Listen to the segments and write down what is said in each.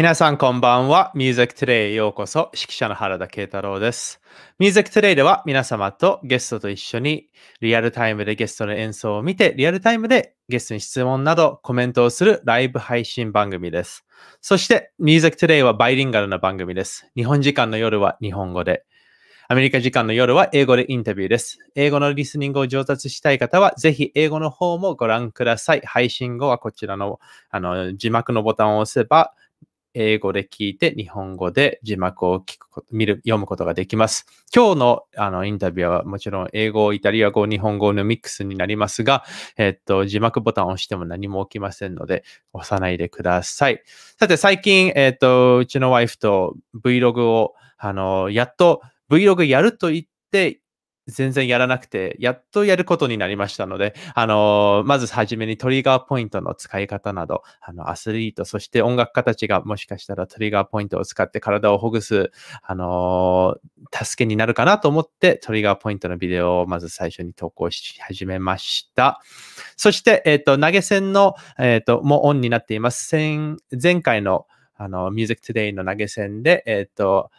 皆さんこんばんは。Music Today へようこそ。指揮者の原田慶太郎です。Music Today では皆様とゲストと一緒にリアルタイムでゲストの演奏を見て、リアルタイムでゲストに質問などコメントをするライブ配信番組です。そして Music Today はバイリンガルな番組です。日本時間の夜は日本語で。アメリカ時間の夜は英語でインタビューです。英語のリスニングを上達したい方は、ぜひ英語の方もご覧ください。配信後はこちらのあの字幕のボタンを押せば、英語で聞いて、日本語で字幕を聞くこと見る読むことができます。今日のあのインタビューはもちろん英語、イタリア語、日本語のミックスになりますが、えっと、字幕ボタンを押しても何も起きませんので、押さないでください。さて、最近、えっと、うちのワイフと Vlog を、あの、やっと Vlog やると言って、全然やらなくて、やっとやることになりましたので、あのー、まずはじめにトリガーポイントの使い方など、あの、アスリート、そして音楽家たちがもしかしたらトリガーポイントを使って体をほぐす、あのー、助けになるかなと思って、トリガーポイントのビデオをまず最初に投稿し始めました。そして、えっ、ー、と、投げ銭の、えっ、と、もうオンになっています。前回の、あの、Music Today の投げ銭で、えっ、と、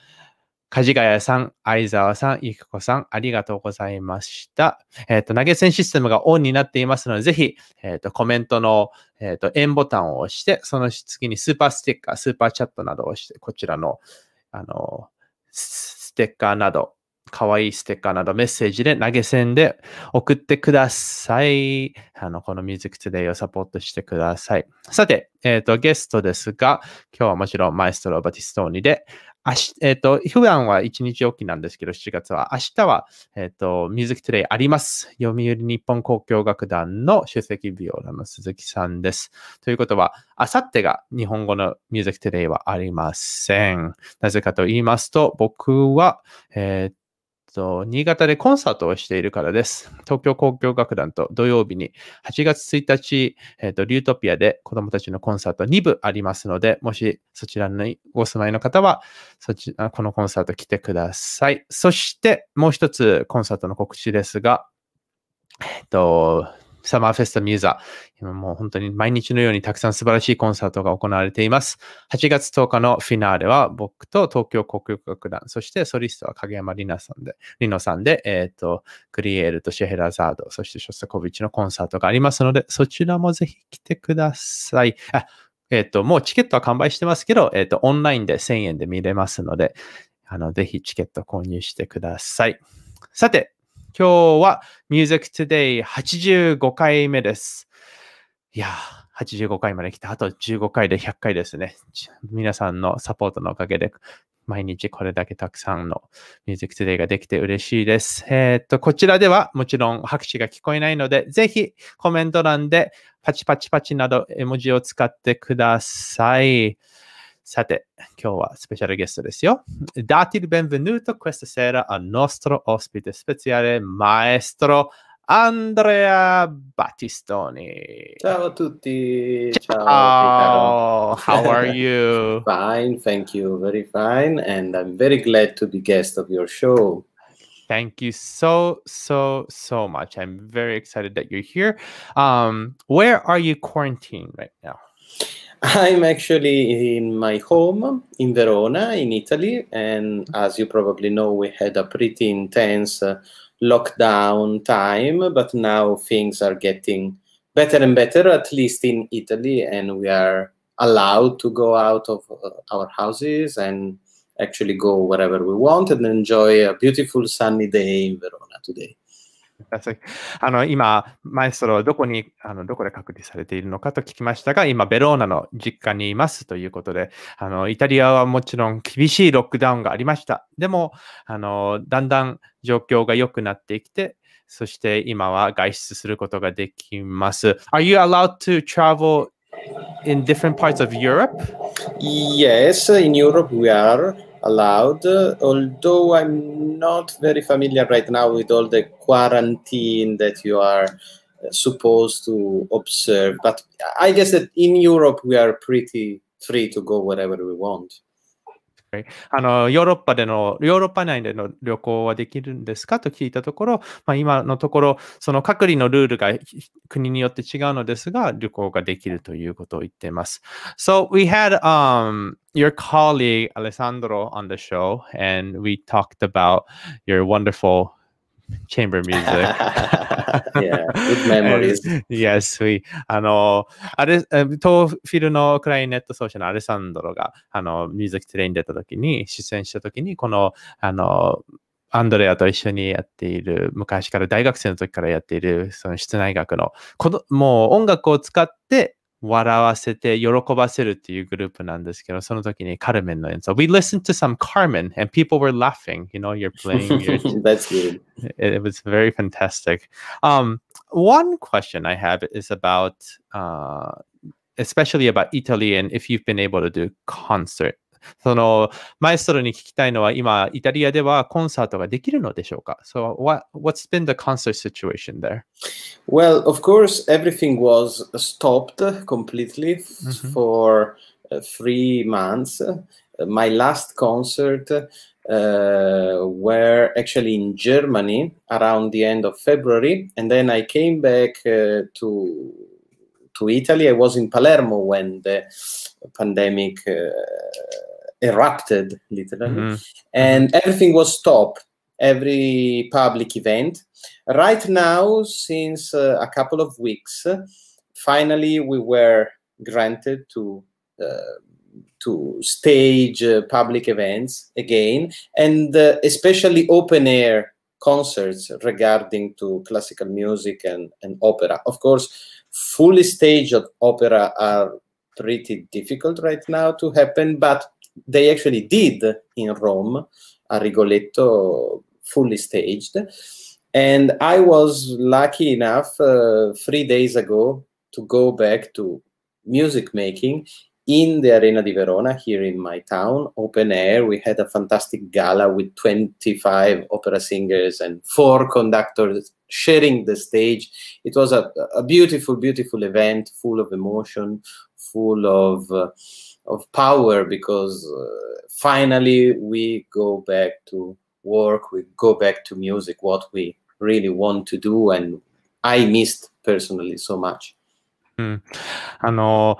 梶ヶ谷さん、相沢さん、ゆ子さん、ありがとうございました。えっ、ー、と、投げ銭システムがオンになっていますので、ぜひ、えっ、ー、と、コメントの、えっ、ー、と、円ボタンを押して、その次にスーパーステッカー、スーパーチャットなどを押して、こちらの、あの、ステッカーなど、かわいいステッカーなどメッセージで投げ銭で送ってください。あの、このミュージックトゥデイをサポートしてください。さて、えっ、と、ゲストですが、今日はもちろんマイストロ・バティストーニで、明日、えっ、ー、と、普段は1日おきなんですけど、7月は。明日は、えっ、ー、と、ミュージックトレイあります。読売日本交響楽団の首席ビオラの鈴木さんです。ということは、あさってが日本語のミュージックトレイはありません。なぜかと言いますと、僕は、えっ、ー、と、新潟でコンサートをしているからです。東京交響楽団と土曜日に8月1日、えっ、ー、と、リュートピアで子供たちのコンサート2部ありますので、もしそちらにお住まいの方は、そちら、このコンサート来てください。そして、もう一つコンサートの告知ですが、えっ、ー、と、サマーフェスタミューザ今もう本当に毎日のようにたくさん素晴らしいコンサートが行われています。8月10日のフィナーレは僕と東京国力楽団、そしてソリストは影山里奈さんで、里奈さんで、えっ、ー、と、クリエールとシェヘラザード、そしてショスタコビッチのコンサートがありますので、そちらもぜひ来てください。あえっ、ー、と、もうチケットは完売してますけど、えっ、ー、と、オンラインで1000円で見れますので、あの、ぜひチケット購入してください。さて、今日は Music Today 85回目です。いやー、85回まで来た。あと15回で100回ですね。皆さんのサポートのおかげで、毎日これだけたくさんの Music Today ができて嬉しいです。えー、っと、こちらではもちろん拍手が聞こえないので、ぜひコメント欄でパチパチパチなど絵文字を使ってください。さて、今日はスペシャルゲストですよ。Dati il benvenuto questa sera al nostro ospite speciale, maestro Andrea Battistoni. Ciao a tutti. Ciao. Ciao. How are you? fine, thank you. Very fine. And I'm very glad to be guest of your show. Thank you so, so, so much. I'm very excited that you're here. Um, where are you quarantined right now? I'm actually in my home in Verona, in Italy, and as you probably know, we had a pretty intense uh, lockdown time, but now things are getting better and better, at least in Italy, and we are allowed to go out of uh, our houses and actually go wherever we want and enjoy a beautiful sunny day in Verona today. あの今、マエストロはどこにあのどこで隔離されているのかと聞きましたが、今、ベローナの実家にいますということであの、イタリアはもちろん厳しいロックダウンがありました。でも、あのだんだん状況が良くなってきて、そして今は外出することができます。Are you allowed to travel in different parts of Europe? Yes, in Europe we are. allowed, although I'm not very familiar right now with all the quarantine that you are uh, supposed to observe. But I guess that in Europe we are pretty free to go wherever we want. あのヨーロッパでの、ヨーロッパ内での旅行はできるんですかと聞いたところ、まあ、今のところ、その隔離のルールが国によって違うのですが、旅行ができるということを言っています。So we had、um, your colleague Alessandro on the show, and we talked about your wonderful chamber music. yeah, good memories. yes, we. あの、あれ、トーフィルのクライネット奏者のアレサンドロが、あの、ミュージックトレイン出た時に、出演した時に、この、あの、アンドレアと一緒にやっている、昔から大学生の時からやっている、その室内楽の、このもう音楽を使って笑わせて喜ばせるっていうグループなんですけど、その時にカルメンの演奏。We listened to some Carmen and people were laughing. You know, you're playing. That's good. It, was very fantastic. Um, one question I have is about, uh, especially about Italy and if you've been able to do concert その、マエストロに聞きたいのは、今、イタリアではコンサートができるのでしょうか ?So, what, what's been the concert situation there? Well, of course, everything was stopped completely mm-hmm. for uh, three months. My last concert uh, were actually in Germany around the end of February, and then I came back uh, to to Italy. I was in Palermo when the pandemic erupted literally, mm -hmm. and everything was stopped. Every public event. Right now, since uh, a couple of weeks, finally we were granted to uh, to stage uh, public events again and uh, especially open air concerts regarding to classical music and, and opera of course fully staged opera are pretty difficult right now to happen but they actually did in Rome, a Rigoletto fully staged. And I was lucky enough uh, three days ago to go back to music making in the Arena di Verona here in my town, open air. We had a fantastic gala with 25 opera singers and four conductors sharing the stage. It was a, a beautiful, beautiful event, full of emotion, full of. Uh, of power because uh, finally we go back to work, we go back to music, what we really want to do, and I missed personally so much. うん、あの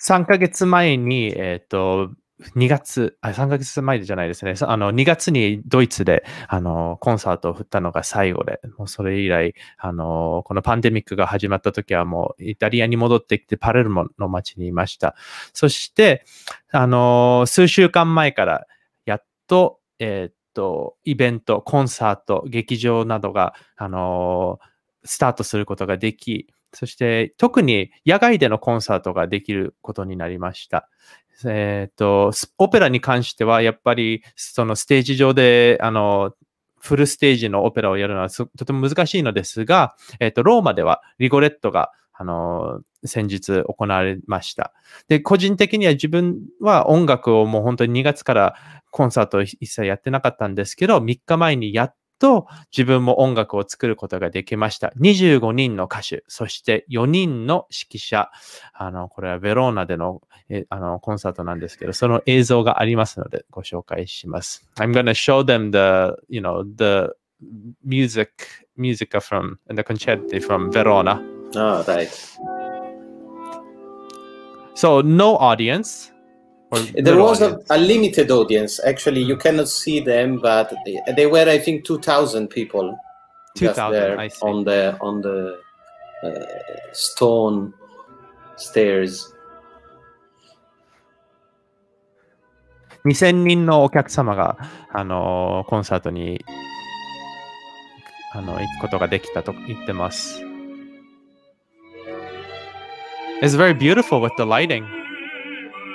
3ヶ月前に、えーと mm. 2月、あ、3ヶ月前じゃないですね。あの、2月にドイツで、あの、コンサートを振ったのが最後で、もうそれ以来、あの、このパンデミックが始まった時はもうイタリアに戻ってきてパレルモの街にいました。そして、あの、数週間前から、やっと、えー、っと、イベント、コンサート、劇場などが、あの、スタートすることができ、そして特に野外でのコンサートができることになりました。えっ、ー、と、オペラに関しては、やっぱり、そのステージ上で、あの、フルステージのオペラをやるのはとても難しいのですが、えっ、ー、と、ローマではリゴレットが、あの、先日行われました。で、個人的には自分は音楽をもう本当に2月からコンサートを一切やってなかったんですけど、3日前にやっと自分も音楽を作ることができました。25人の歌手、そして4人の指揮者。あの、これはベローナでの,、えあのコンサートなんですけど、その映像がありますのでご紹介します。I'm gonna show them the, you know, the music, musica from, and the concerti from Verona. Oh, right. So, no audience. Or there was a, a, limited audience. Actually, you cannot see them, but they, they were, I think, two thousand people. Two thousand. On the on the uh, stone stairs. 2,000 people to the concert. 2000人のお客様が、あのー、コンサートにあの行くことができたと言ってます。It's very beautiful with the lighting.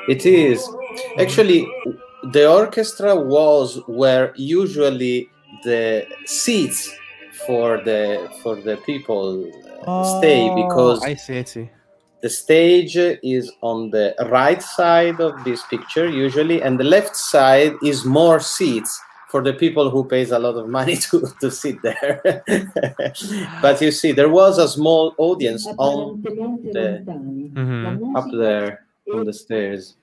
It is. Actually, the orchestra walls were usually the seats for the for the people uh, oh, stay because I see, I see. The stage is on the right side of this picture usually, and the left side is more seats for the people who pays a lot of money to, to sit there. but you see, there was a small audience on the, mm -hmm. up there. on the stairs.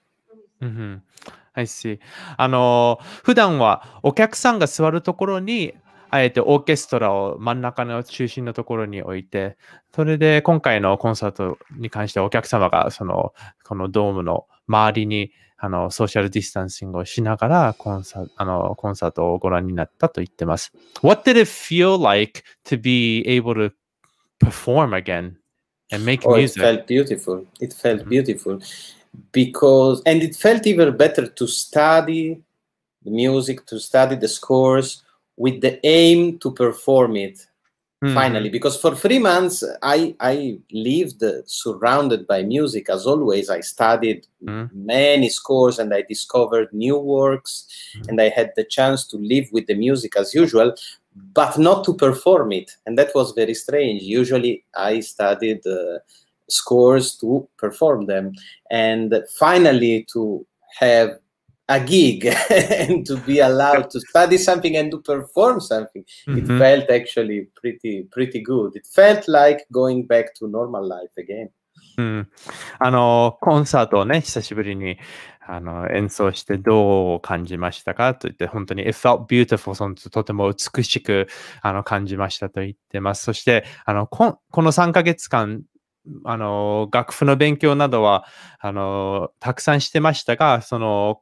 I see. あの普段はお客さんが座るところにあえてオーケストラを真ん中の中心のところに置いて、それで今回のコンサートに関してお客様がそのこのドームの周りにあのソーシャルディスタンシングをしながらコンサあのコンサートをご覧になったと言ってます。What did it feel like to be able to perform again and make music? Oh, it felt beautiful. It felt beautiful. Mm -hmm. because and it felt even better to study the music to study the scores with the aim to perform it mm. finally because for three months i i lived surrounded by music as always i studied mm. many scores and i discovered new works mm. and i had the chance to live with the music as usual but not to perform it and that was very strange usually i studied uh, scores to perform them and finally to have a gig and to be allowed to study something and to perform something mm -hmm. it felt actually pretty pretty good it felt like going back to normal life again うん、あのコンサートをね久しぶりにあの演奏してどう感じましたかと言って本当に It felt beautiful そのとても美しくあの感じましたと言ってますそしてあのこの3ヶ月間あの、楽譜の勉強などは、あの、たくさんしてましたが、その、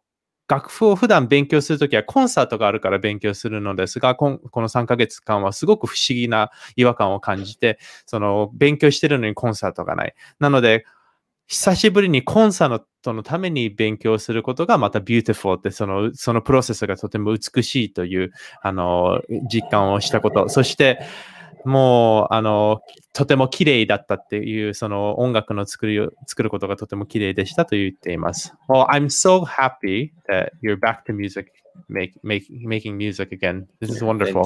楽譜を普段勉強するときはコンサートがあるから勉強するのですが、この3ヶ月間はすごく不思議な違和感を感じて、その勉強してるのにコンサートがない。なので、久しぶりにコンサートのために勉強することがまたビューティフォーってその、そのプロセスがとても美しいという、あの、実感をしたこと。そして、もう、あの、とても綺麗だったっていう、その音楽の作る作ることがとても綺麗でしたと言っています。Well, I'm so happy that you're back to music, make, make, making music again. This is wonderful.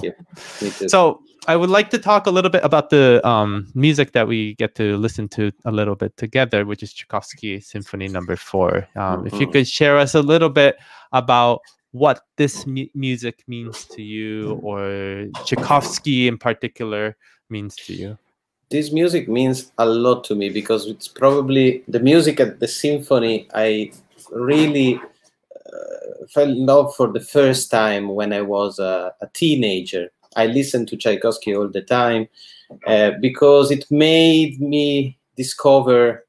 So, I would like to talk a little bit about the um, music that we get to listen to a little bit together, which is Tchaikovsky Symphony Number no. Four. Um, mm -hmm. If you mm-hmm. could share us a little bit about what this mu music means to you mm. or Tchaikovsky in particular means to you? This music means a lot to me because it's probably the music at the symphony I really uh, fell in love for the first time when I was a, a teenager. I listened to Tchaikovsky all the time uh, because it made me discover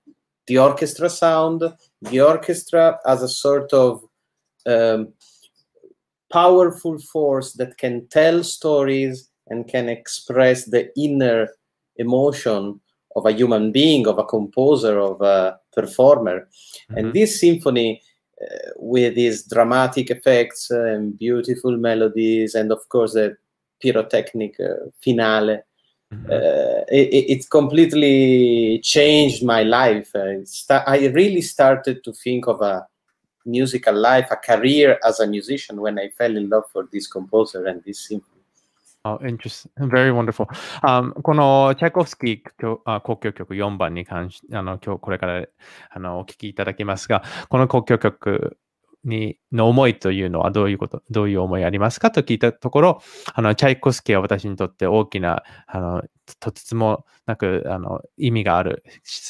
the orchestra sound, the orchestra as a sort of um, powerful force that can tell stories and can express the inner emotion of a human being, of a composer, of a performer. Mm -hmm. And mm-hmm. this symphony, uh, with its dramatic effects and beautiful melodies, and of course the pyrotechnic uh, finale, mm-hmm. uh, it, it, completely changed my life. I really started to think of a musical life, a career as a musician when I fell in love for this composer and this symphony. Oh, interesting. Very wonderful. Um, このチャイコフスキー国境曲4番に関しあの今日これからあのお聞きいただきますが、この国境曲にの思いというのはどういうこと、どういう思いありますかと聞いたところ、あのチャイコフスキーは私にとって大きなあのとてつもなくあの意味がある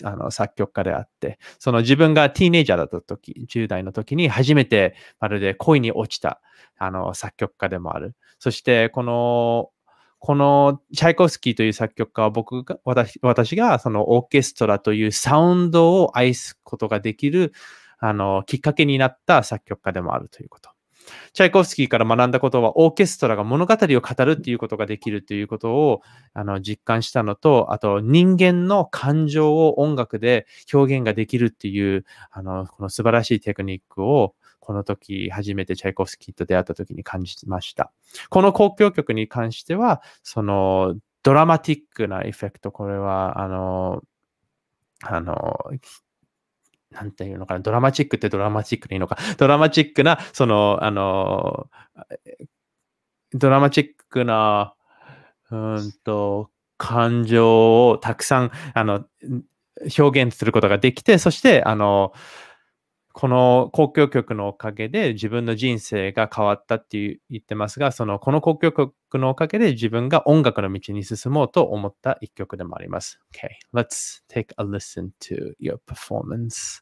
あの作曲家であって、その自分がティーネイジャーだった時、10代の時に初めてまるで恋に落ちたあの作曲家でもある。そしてこのこのチャイコフスキーという作曲家は僕が、私私がそのオーケストラというサウンドを愛すことができるあのきっかけになった作曲家でもあるということ。チャイコフスキーから学んだことは、オーケストラが物語を語るっていうことができるということをあの実感したのと、あと人間の感情を音楽で表現ができるっていう、あの、この素晴らしいテクニックをこの時初めてチャイコフスキーと出会った時に感じました。この交響曲に関しては、そのドラマティックなエフェクト、これはあの、あの、なんていうのかな、ドラマチックってドラマチックでいいのか、ドラマチックな、その、あの、ドラマチックな、うんと、感情をたくさん、あの、表現することができて、そして、あの、この公共局のおかげで自分の人生が変わったって言ってますが、そのこの公共局のおかげで自分が音楽の道に進もうと思った一曲でもあります。Okay, let's take a listen to your performance.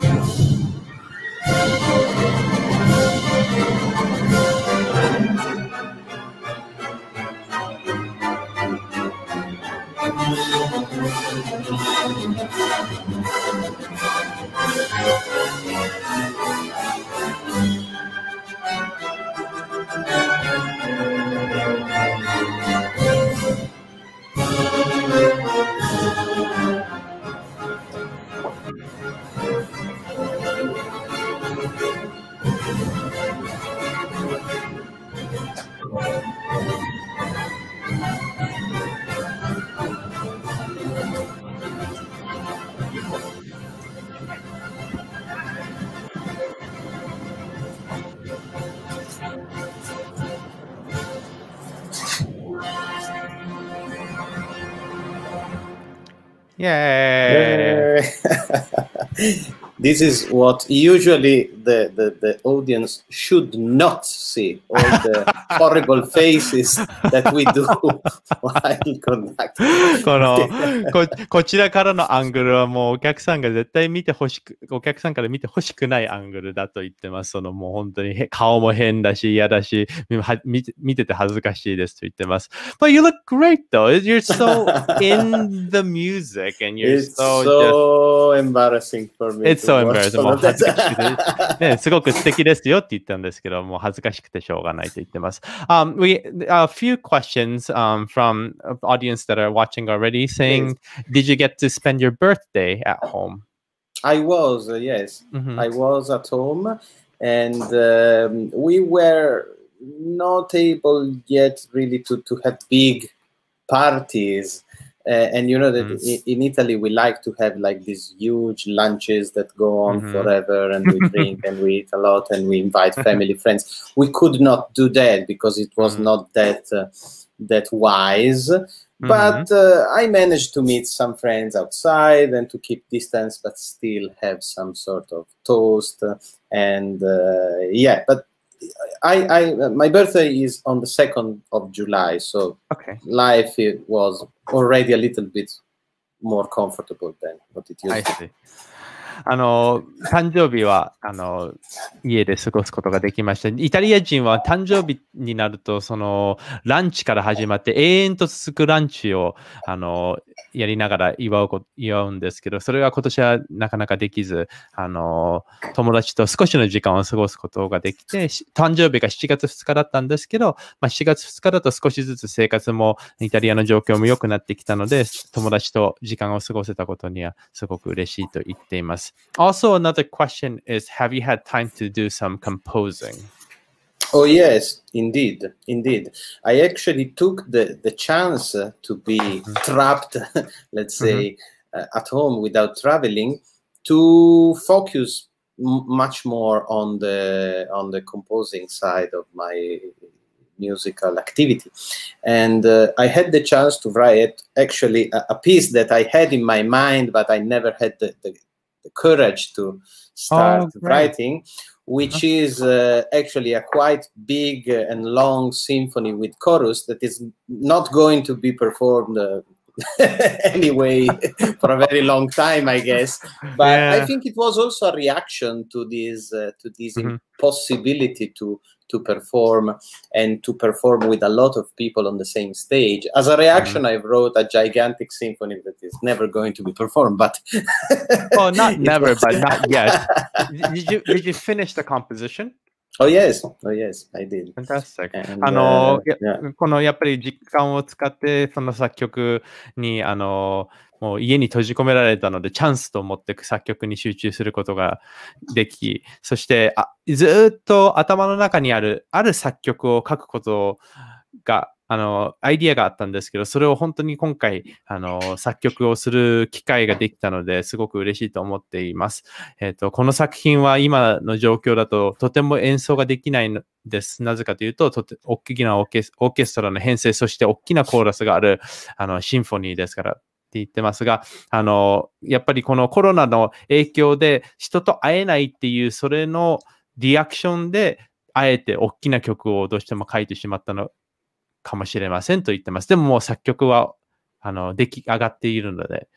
Thank you. this is what usually the, the, the audience should not see all the horrible faces that we do while conducting. このここちらからのアングルはもうお客さんが絶対見てほしくお客さんから見てほしくないアングルだと言ってます。そのもう本当に顔も変だし嫌だし見て見てて恥ずかしいですと言ってます。But you look great though. You're so in the music and you're s o so embarrassing for me. It's so so embarrassed. もう恥ずかしくて、ね、すごく素敵ですよって言ったんですけど、もう恥ずかしくてしょうがないと言ってます。Um, we, a few questions um, from audience that are watching already saying, did you get to spend your birthday at home? I was, uh, yes. -hmm. I was at home and um, we were not able yet really to, to have big parties uh, and you know that mm. in Italy we like to have like these huge lunches that go on mm-hmm. forever, and we drink and we eat a lot, and we invite family, friends. We could not do that because it was mm. not that uh, that wise. Mm-hmm. But uh, I managed to meet some friends outside and to keep distance, but still have some sort of toast. And uh, yeah, but I, I my birthday is on the second of July, so okay. life it was already a little bit more comfortable than what it used I to be. あの、誕生日は、あの、家で過ごすことができました。イタリア人は誕生日になると、その、ランチから始まって、永遠と続くランチを、あの、やりながら祝う祝うんですけど、それは今年はなかなかできず、あの、友達と少しの時間を過ごすことができて、誕生日が7月2日だったんですけど、まあ、7月2日だと少しずつ生活も、イタリアの状況も良くなってきたので、友達と時間を過ごせたことにはすごく嬉しいと言っています。Also, another question is Have you had time to do some composing? Oh, yes, indeed. Indeed. I actually took the, the chance to be mm-hmm. trapped, let's mm-hmm. say, mm-hmm. uh, at home without traveling to focus m- much more on the on the composing side of my musical activity. And uh, I had the chance to write actually a, a, piece that I had in my mind, but I never had the, the, the courage to start oh, writing, which uh-huh. is uh, actually a quite big and long symphony with chorus that is not going to be performed uh, anyway for a very long time, I guess. But yeah. I think it was also a reaction to this uh, to this mm -hmm. impossibility to to perform and to perform with a lot of people on the same stage. As a reaction, mm -hmm. I wrote a gigantic symphony that is never going to be performed, but well, oh, not never, but not yet. did you did you finish the composition? Oh, yes. Oh, yes. I did. Fantastic. And, あの、yeah. このやっぱり実感を使って、その作曲に、あの、もう家に閉じ込められたので、チャンスと思って作曲に集中することができ、そしてあずっと頭の中にある、ある作曲を書くことが、あの、アイディアがあったんですけど、それを本当に今回、あの、作曲をする機会ができたので、すごく嬉しいと思っています。えっ、ー、と、この作品は今の状況だと、とても演奏ができないのです。なぜかというと、とて大きなオーケストラの編成、そして大きなコーラスがある、あの、シンフォニーですから、って言ってますが、あの、やっぱりこのコロナの影響で人と会えないっていう、それのリアクションで、あえて大きな曲をどうしても書いてしまったのかもしれませんと言ってます。でももう作曲はあの出来上がっているので。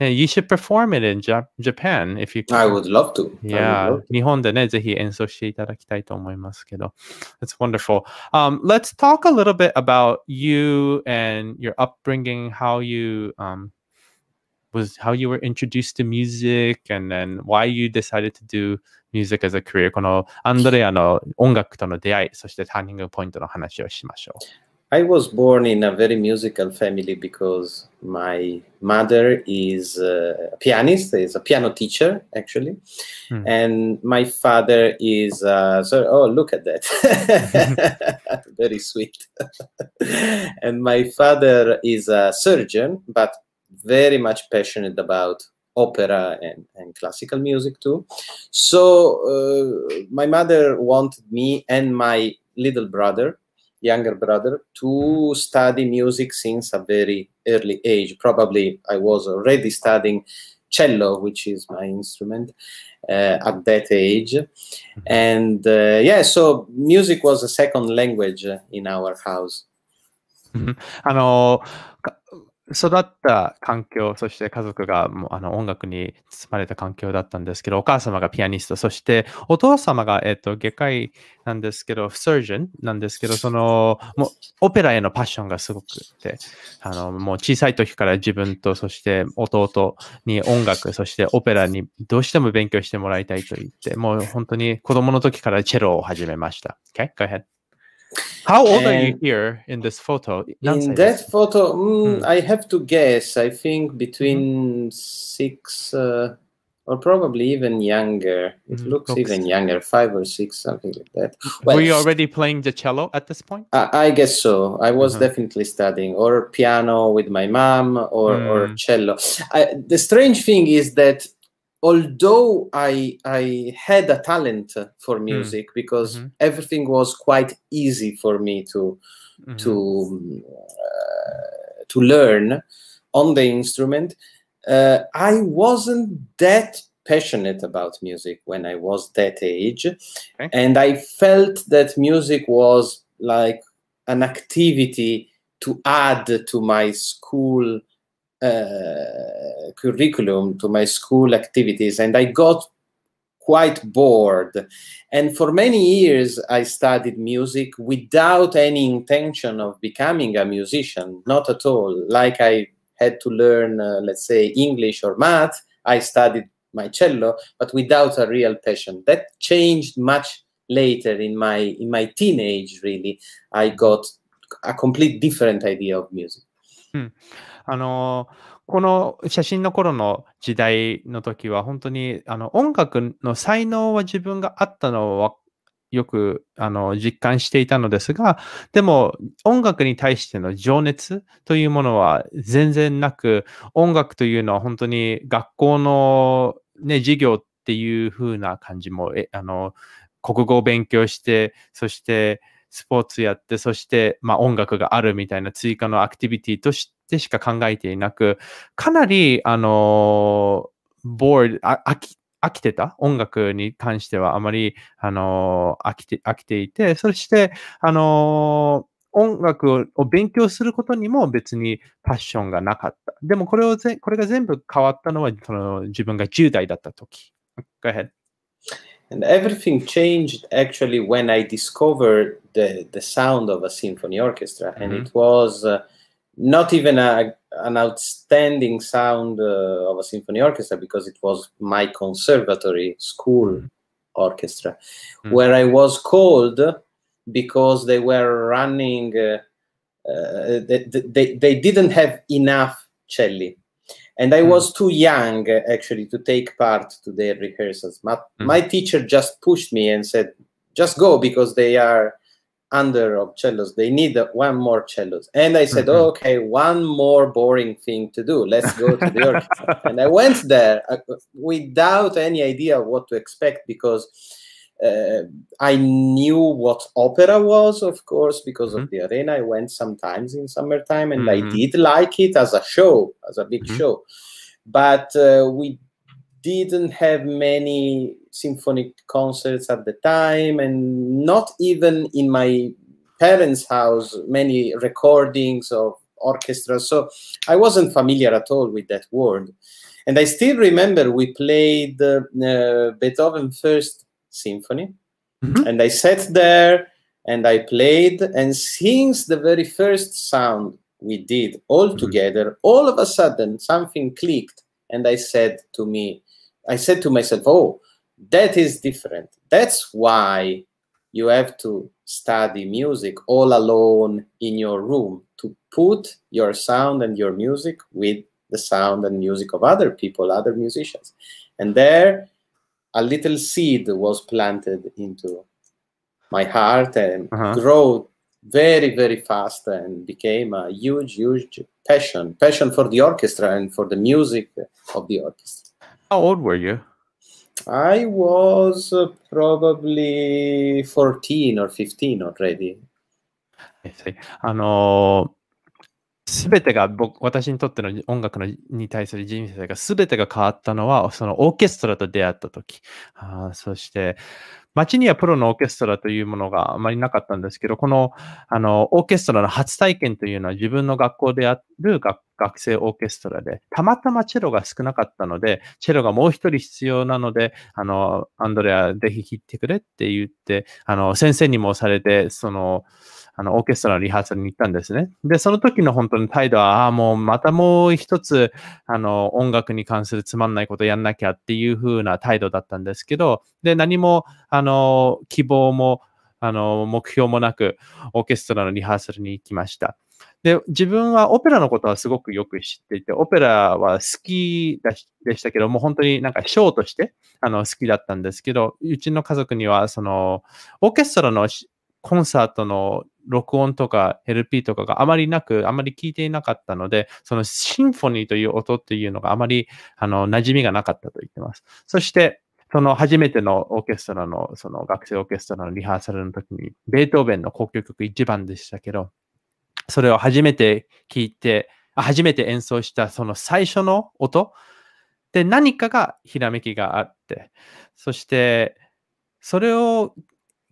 You should perform it in Japan if you can. I would love to. Yeah. 日本でね、ぜひ演奏していただきたいと思いますけど。That's wonderful.、Um, let's talk a little bit about you and your upbringing, how you、um, was how you were introduced to music and then why you decided to do music as a career このアンドレアの音楽との出会いそしてターニングポイントの話をしましょう I was born in a very musical family because my mother is uh, a pianist, is a piano teacher actually, mm. and my father is uh, so. Oh, look at that, very sweet. and my father is a surgeon, but very much passionate about opera and, and classical music too. So uh, my mother wanted me and my little brother younger brother to study music since a very early age. Probably I was already studying cello, which is my instrument, uh, at that age. Mm-hmm. And uh, yeah, so music was a second language in our house. あの mm-hmm. 育った環境、そして家族がもうあの音楽に包まれた環境だったんですけど、お母様がピアニスト、そしてお父様が、えっと外科医なんですけど、サージンなんですけど、そのもうオペラへのパッションがすごくてあの、もう小さい時から自分と、そして弟に音楽、そしてオペラにどうしても勉強してもらいたいと言って、もう本当に子供の時からチェロを始めました。Okay? Go ahead. How old and are you here in this photo? in that this. photo, mm, mm. I have to guess. I think between mm. six uh, or probably even younger. It mm-hmm. looks, looks, even younger, five or six, something like that. Well, Were you already playing the cello at this point? I, I guess so. I was -hmm. definitely studying or piano with my mom or, or hmm. cello. I, the strange thing is that although I I had a talent for hmm. music mm. because mm -hmm. everything was quite easy for me to mm -hmm. to uh, to learn on the instrument, uh, I wasn't that passionate about music when I was that age, okay. and I felt that music was like an activity to add to my school uh, curriculum to my school activities and I got quite bored. And for many years, I studied music without any intention of becoming a musician, not at all. Like I had to learn, uh, let's say, English or math, I studied my cello, but without a real passion. That changed much later in my in my teenage really i got a complete different idea of music hmm. あのこの写真の頃の時代の時は本当にあの音楽の才能は自分があったのはよくあの実感していたのですが、でも音楽に対しての情熱というものは全然なく、音楽というのは本当に学校の、ね、授業っていう風な感じも、えあの国語を勉強して、そしてスポーツやって、そして、まあ、音楽があるみたいな追加のアクティビティとしでしか考えていなく、かなり、あの、ボール、飽き、飽きてた音楽に関してはあまり、あの飽きて、飽きていて、そして、あの音楽を勉強することにも別にパッションがなかった。でもこれをぜ、これが全部変わったのは、その自分が10代だった時。Go ahead. And everything changed actually when I discovered the, the sound of a symphony orchestra. Mm-hmm. And it was uh, not even a, an outstanding sound uh, of a symphony orchestra because it was my conservatory school mm. orchestra, mm. where I was called because they were running. Uh, uh, they, they, they didn't have enough celli, and I mm. was too young actually to take part to their rehearsals. My, mm. my teacher just pushed me and said, "Just go because they are." under of cellos. They need one more cellos. And I said, mm-hmm. oh, okay, one more boring thing to do. Let's go to the orchestra. and I went there uh, without any idea what to expect because uh, I knew what opera was, of course, because mm-hmm. of the arena. I went sometimes in summertime and mm-hmm. I did like it as a show, as a big mm-hmm. show. But uh, we didn't have many symphonic concerts at the time and not even in my parents' house many recordings of orchestras. So I wasn't familiar at all with that world. And I still remember we played uh, uh Beethoven First Symphony, mm -hmm. and I sat there and I played. And since the very first sound we did all mm -hmm. together, all of a sudden something clicked, and I said to me, I said to myself, oh, that is different. That's why you have to study music all alone in your room to put your sound and your music with the sound and music of other people, other musicians. And there, a little seed was planted into my heart and uh -huh. grew very, very fast and became a huge, huge passion passion for the orchestra and for the music of the orchestra. How old were you? I was uh, probably 14 or 15 already. あのす、べてが僕私にとっての音楽のに対する人生がすべてが変わったのはそのオーケストラと出会った時あそして街にはプロのオーケストラというものがあまりなかったんですけど、この、あの、オーケストラの初体験というのは自分の学校である学学生オーケストラで、たまたまチェロが少なかったので、チェロがもう一人必要なので、あの、アンドレア、ぜひ弾いてくれって言って、あの、先生にもされて、その、あの、オーケストラのリハーサルに行ったんですね。で、その時の本当に態度は、ああ、もうまたもう一つ、あの、音楽に関するつまんないことやんなきゃっていう風な態度だったんですけど、で、何も、あの、希望も、あの、目標もなく、オーケストラのリハーサルに行きました。で、自分はオペラのことはすごくよく知っていて、オペラは好きでしたけど、もう本当になんかショーとしてあの好きだったんですけど、うちの家族にはそのオーケストラのコンサートの録音とか LP とかがあまりなく、あまり聞いていなかったので、そのシンフォニーという音っていうのがあまり、あの、馴染みがなかったと言ってます。そして、その初めてのオーケストラの、その学生オーケストラのリハーサルの時に、ベートーベンの交響曲一番でしたけど、それを初めて聞いて、初めて演奏したその最初の音で何かがひらめきがあって、そして、それを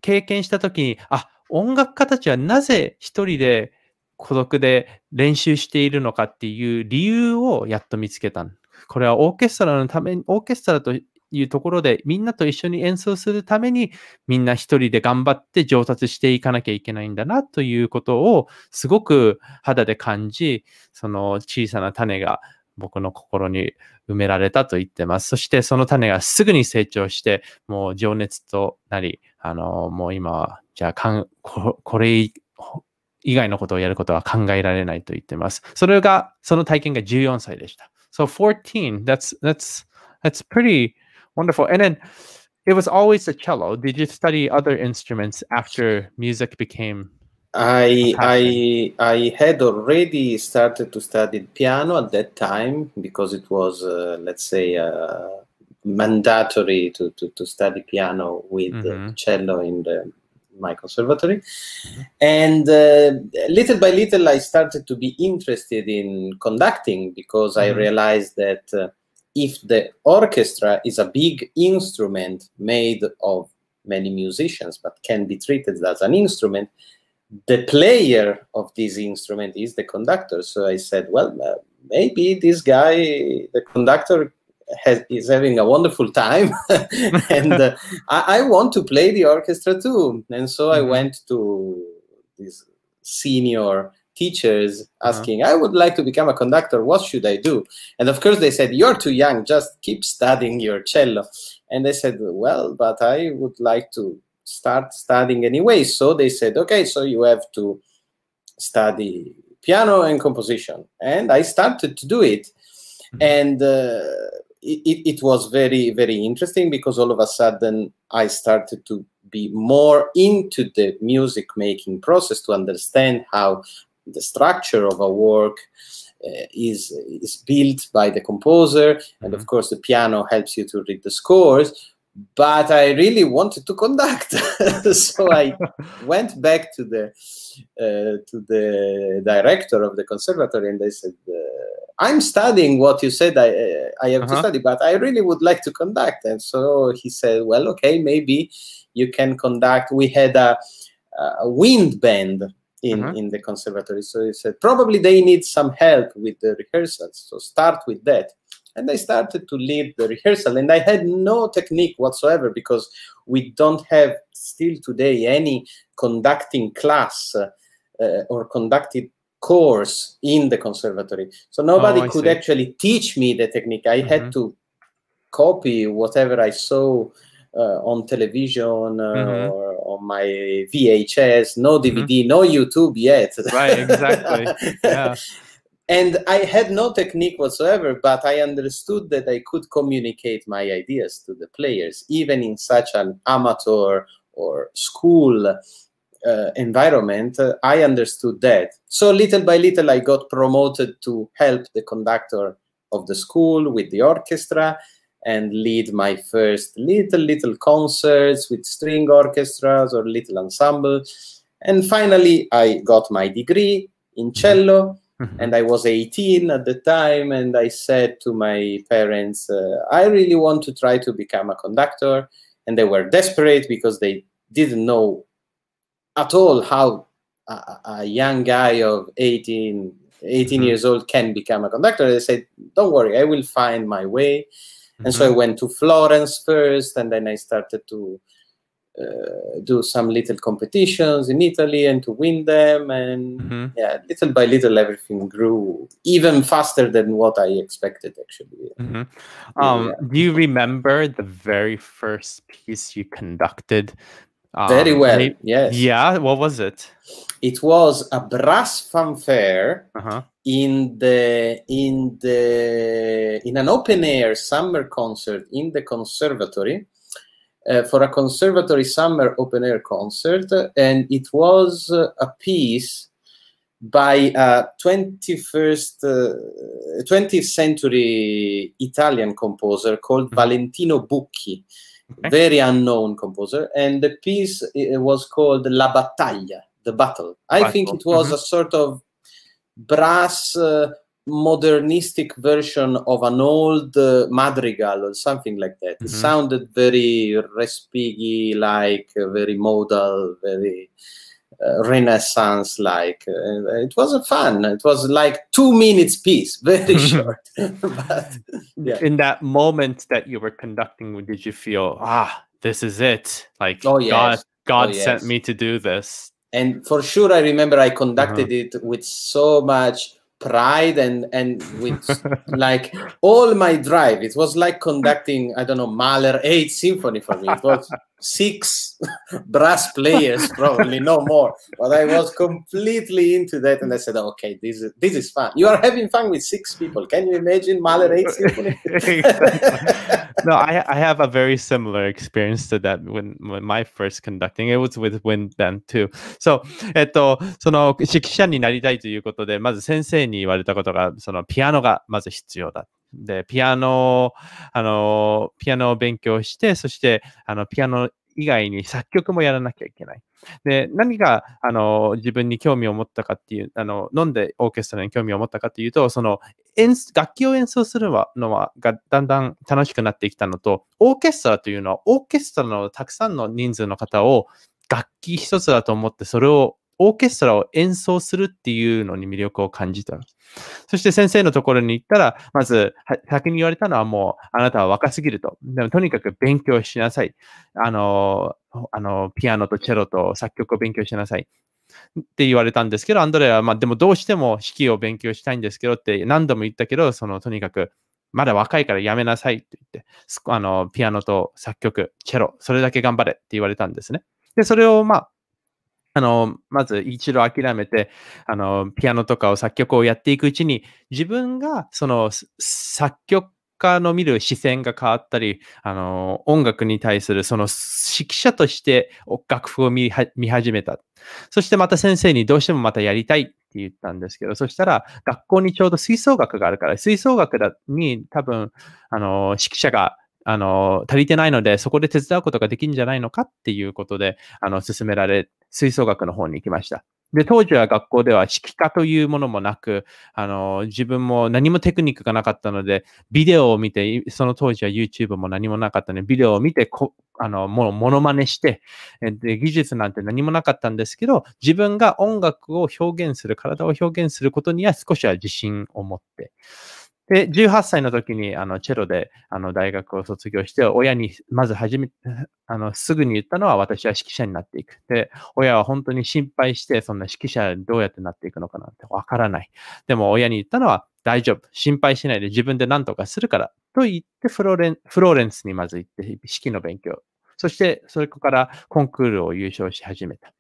経験した時に、あ、音楽家たちはなぜ一人で孤独で練習しているのかっていう理由をやっと見つけた。これはオーケストラのために、オーケストラというところでみんなと一緒に演奏するためにみんな一人で頑張って上達していかなきゃいけないんだなということをすごく肌で感じ、その小さな種が僕の心に埋められたと言ってます。そしてその種がすぐに成長して、もう情熱となり、あの、もう今、じゃあかんこ、これ以外のことをやることは考えられないと言ってます。それが、その体験が14歳でした。So 14, that's, that's, that's pretty wonderful. And then, it was always the cello. Did you study other instruments after music became? I I I had already started to study piano at that time because it was uh, let's say uh, mandatory to, to, to study piano with mm-hmm. cello in the, my conservatory. Mm-hmm. And uh, little by little, I started to be interested in conducting because mm-hmm. I realized that uh, if the orchestra is a big instrument made of many musicians, but can be treated as an instrument, the player of this instrument is the conductor. So I said, well, uh, maybe this guy, the conductor, has, is having a wonderful time, and uh, I, I, want to play the orchestra too. And so mm -hmm. I mm-hmm. went to these senior teachers uh-huh. asking, uh -huh. I would like to become a conductor. What should I do? And of course, they said, You're too young. Just keep studying your cello. And I said, Well, but I would like to start studying anyway. So they said, Okay, so you have to study piano and composition. And I started to do it. Mm -hmm. And uh, it, it was very very interesting because all of a sudden i started to be more into the music making process to understand how the structure of a work uh, is is built by the composer and mm -hmm. of mm-hmm. course the piano helps you to read the scores but I really wanted to conduct, so I went back to the uh, to the director of the conservatory, and I said, uh, "I'm studying what you said. I uh, I have -huh. to uh-huh. study, but I really would like to conduct." And so he said, "Well, okay, maybe you can conduct." We had a, a wind band in -huh. in the conservatory, so he said, "Probably they need some help with the rehearsals, so start with that." and i started to lead the rehearsal and i had no technique whatsoever because we don't have still today any conducting class uh, or conducted course in the conservatory so nobody oh, could see. actually teach me the technique i mm -hmm. had mm-hmm. to copy whatever i saw uh, on television uh, mm -hmm. or on my VHS, no DVD, mm -hmm. no YouTube yet. right, exactly. Yeah and I had no technique whatsoever, but I understood that I could communicate my ideas to the players, even in such an amateur or school uh, environment. Uh, I understood that. So little by little, I got promoted to help the conductor of the school with the orchestra and lead my first little, little concerts with string orchestras or little ensemble. And finally, I got my degree in mm-hmm. cello Mm-hmm. And I was 18 at the time, and I said to my parents, uh, I really want to try to become a conductor. And they were desperate because they didn't know at all how a, a young guy of 18, 18 mm-hmm. years old can become a conductor. They said, Don't worry, I will find my way. Mm-hmm. And so mm-hmm. I went to Florence first, and then I started to uh, do some little competitions in Italy and to win them. And mm-hmm. yeah, little by little, everything grew even faster than what I expected, actually. Mm-hmm. Um, yeah. Do you remember the very first piece you conducted? Um, very well, yes. Yeah, what was it? It was a brass fanfare. Uh-huh. In the in the in an open air summer concert in the conservatory, uh, for a conservatory summer open air concert, and it was a piece by a 21st, 20th uh, century Italian composer called mm-hmm. Valentino Bucchi, okay. very unknown composer, and the piece uh, was called La Battaglia, the battle. I battle. think it was mm -hmm. a sort of brass uh, modernistic version of an old uh, madrigal or something like that. Mm -hmm. It mm-hmm. sounded very respighi like, uh, very modal, very uh, renaissance like. Uh, it was a fun. It was like two minutes piece, very mm-hmm. short. but, yeah. In that moment that you were conducting, did you feel ah, this is it? Like oh, yes. God, God oh, yes. sent me to do this. And for sure, I remember I conducted -huh. it with so much pride and and with like all my drive. It was like conducting I don't know Mahler Eighth Symphony for me. It was six brass players, probably no more. But I was completely into that, and I said, "Okay, this is this is fun. You are having fun with six people. Can you imagine Mahler eight symphony?" no, I, I have a very similar experience to that when, when my first conducting it was with wind band too. So, えっとその指揮者になりたいということでまず先生に言われたことがそのピアノがまず必要だ。Eh, で、ピアノ、あの、ピアノを勉強して、そして、あの、ピアノ以外に作曲もやらなきゃいけない。で、何が、あの、自分に興味を持ったかっていう、あの、飲んでオーケストラに興味を持ったかっていうと、その、演楽器を演奏するのは、がだんだん楽しくなってきたのと、オーケストラというのは、オーケストラのたくさんの人数の方を楽器一つだと思って、それをオーケストラを演奏するっていうのに魅力を感じた。そして先生のところに行ったら、まず、先に言われたのはもう、あなたは若すぎると。でもとにかく勉強しなさい。あの、あの、ピアノとチェロと作曲を勉強しなさい。って言われたんですけど、アンドレアは、まあ、でもどうしても指揮を勉強したいんですけどって何度も言ったけど、そのとにかくまだ若いからやめなさいって言って、あのピアノと作曲、チェロ、それだけ頑張れって言われたんですね。で、それをまあ、あの、まず一度諦めて、あの、ピアノとかを作曲をやっていくうちに、自分がその作曲家の見る視線が変わったり、あの、音楽に対するその指揮者として楽譜を見始めた。そしてまた先生にどうしてもまたやりたいって言ったんですけど、そしたら学校にちょうど吹奏楽があるから、吹奏楽だに多分、あの、指揮者があの、足りてないので、そこで手伝うことができるんじゃないのかっていうことで、あの、進められ、吹奏楽の方に行きました。で、当時は学校では指揮科というものもなく、あの、自分も何もテクニックがなかったので、ビデオを見て、その当時は YouTube も何もなかったので、ビデオを見てこ、あの、もの、ものまねして、で、技術なんて何もなかったんですけど、自分が音楽を表現する、体を表現することには少しは自信を持って、で、18歳の時に、あの、チェロで、あの、大学を卒業して、親に、まず始め、あの、すぐに言ったのは、私は指揮者になっていく。で、親は本当に心配して、そんな指揮者どうやってなっていくのかなんてわからない。でも、親に言ったのは、大丈夫。心配しないで自分で何とかするから。と言って、フローレン、フローレンスにまず行って、指揮の勉強。そして、そこからコンクールを優勝し始めた。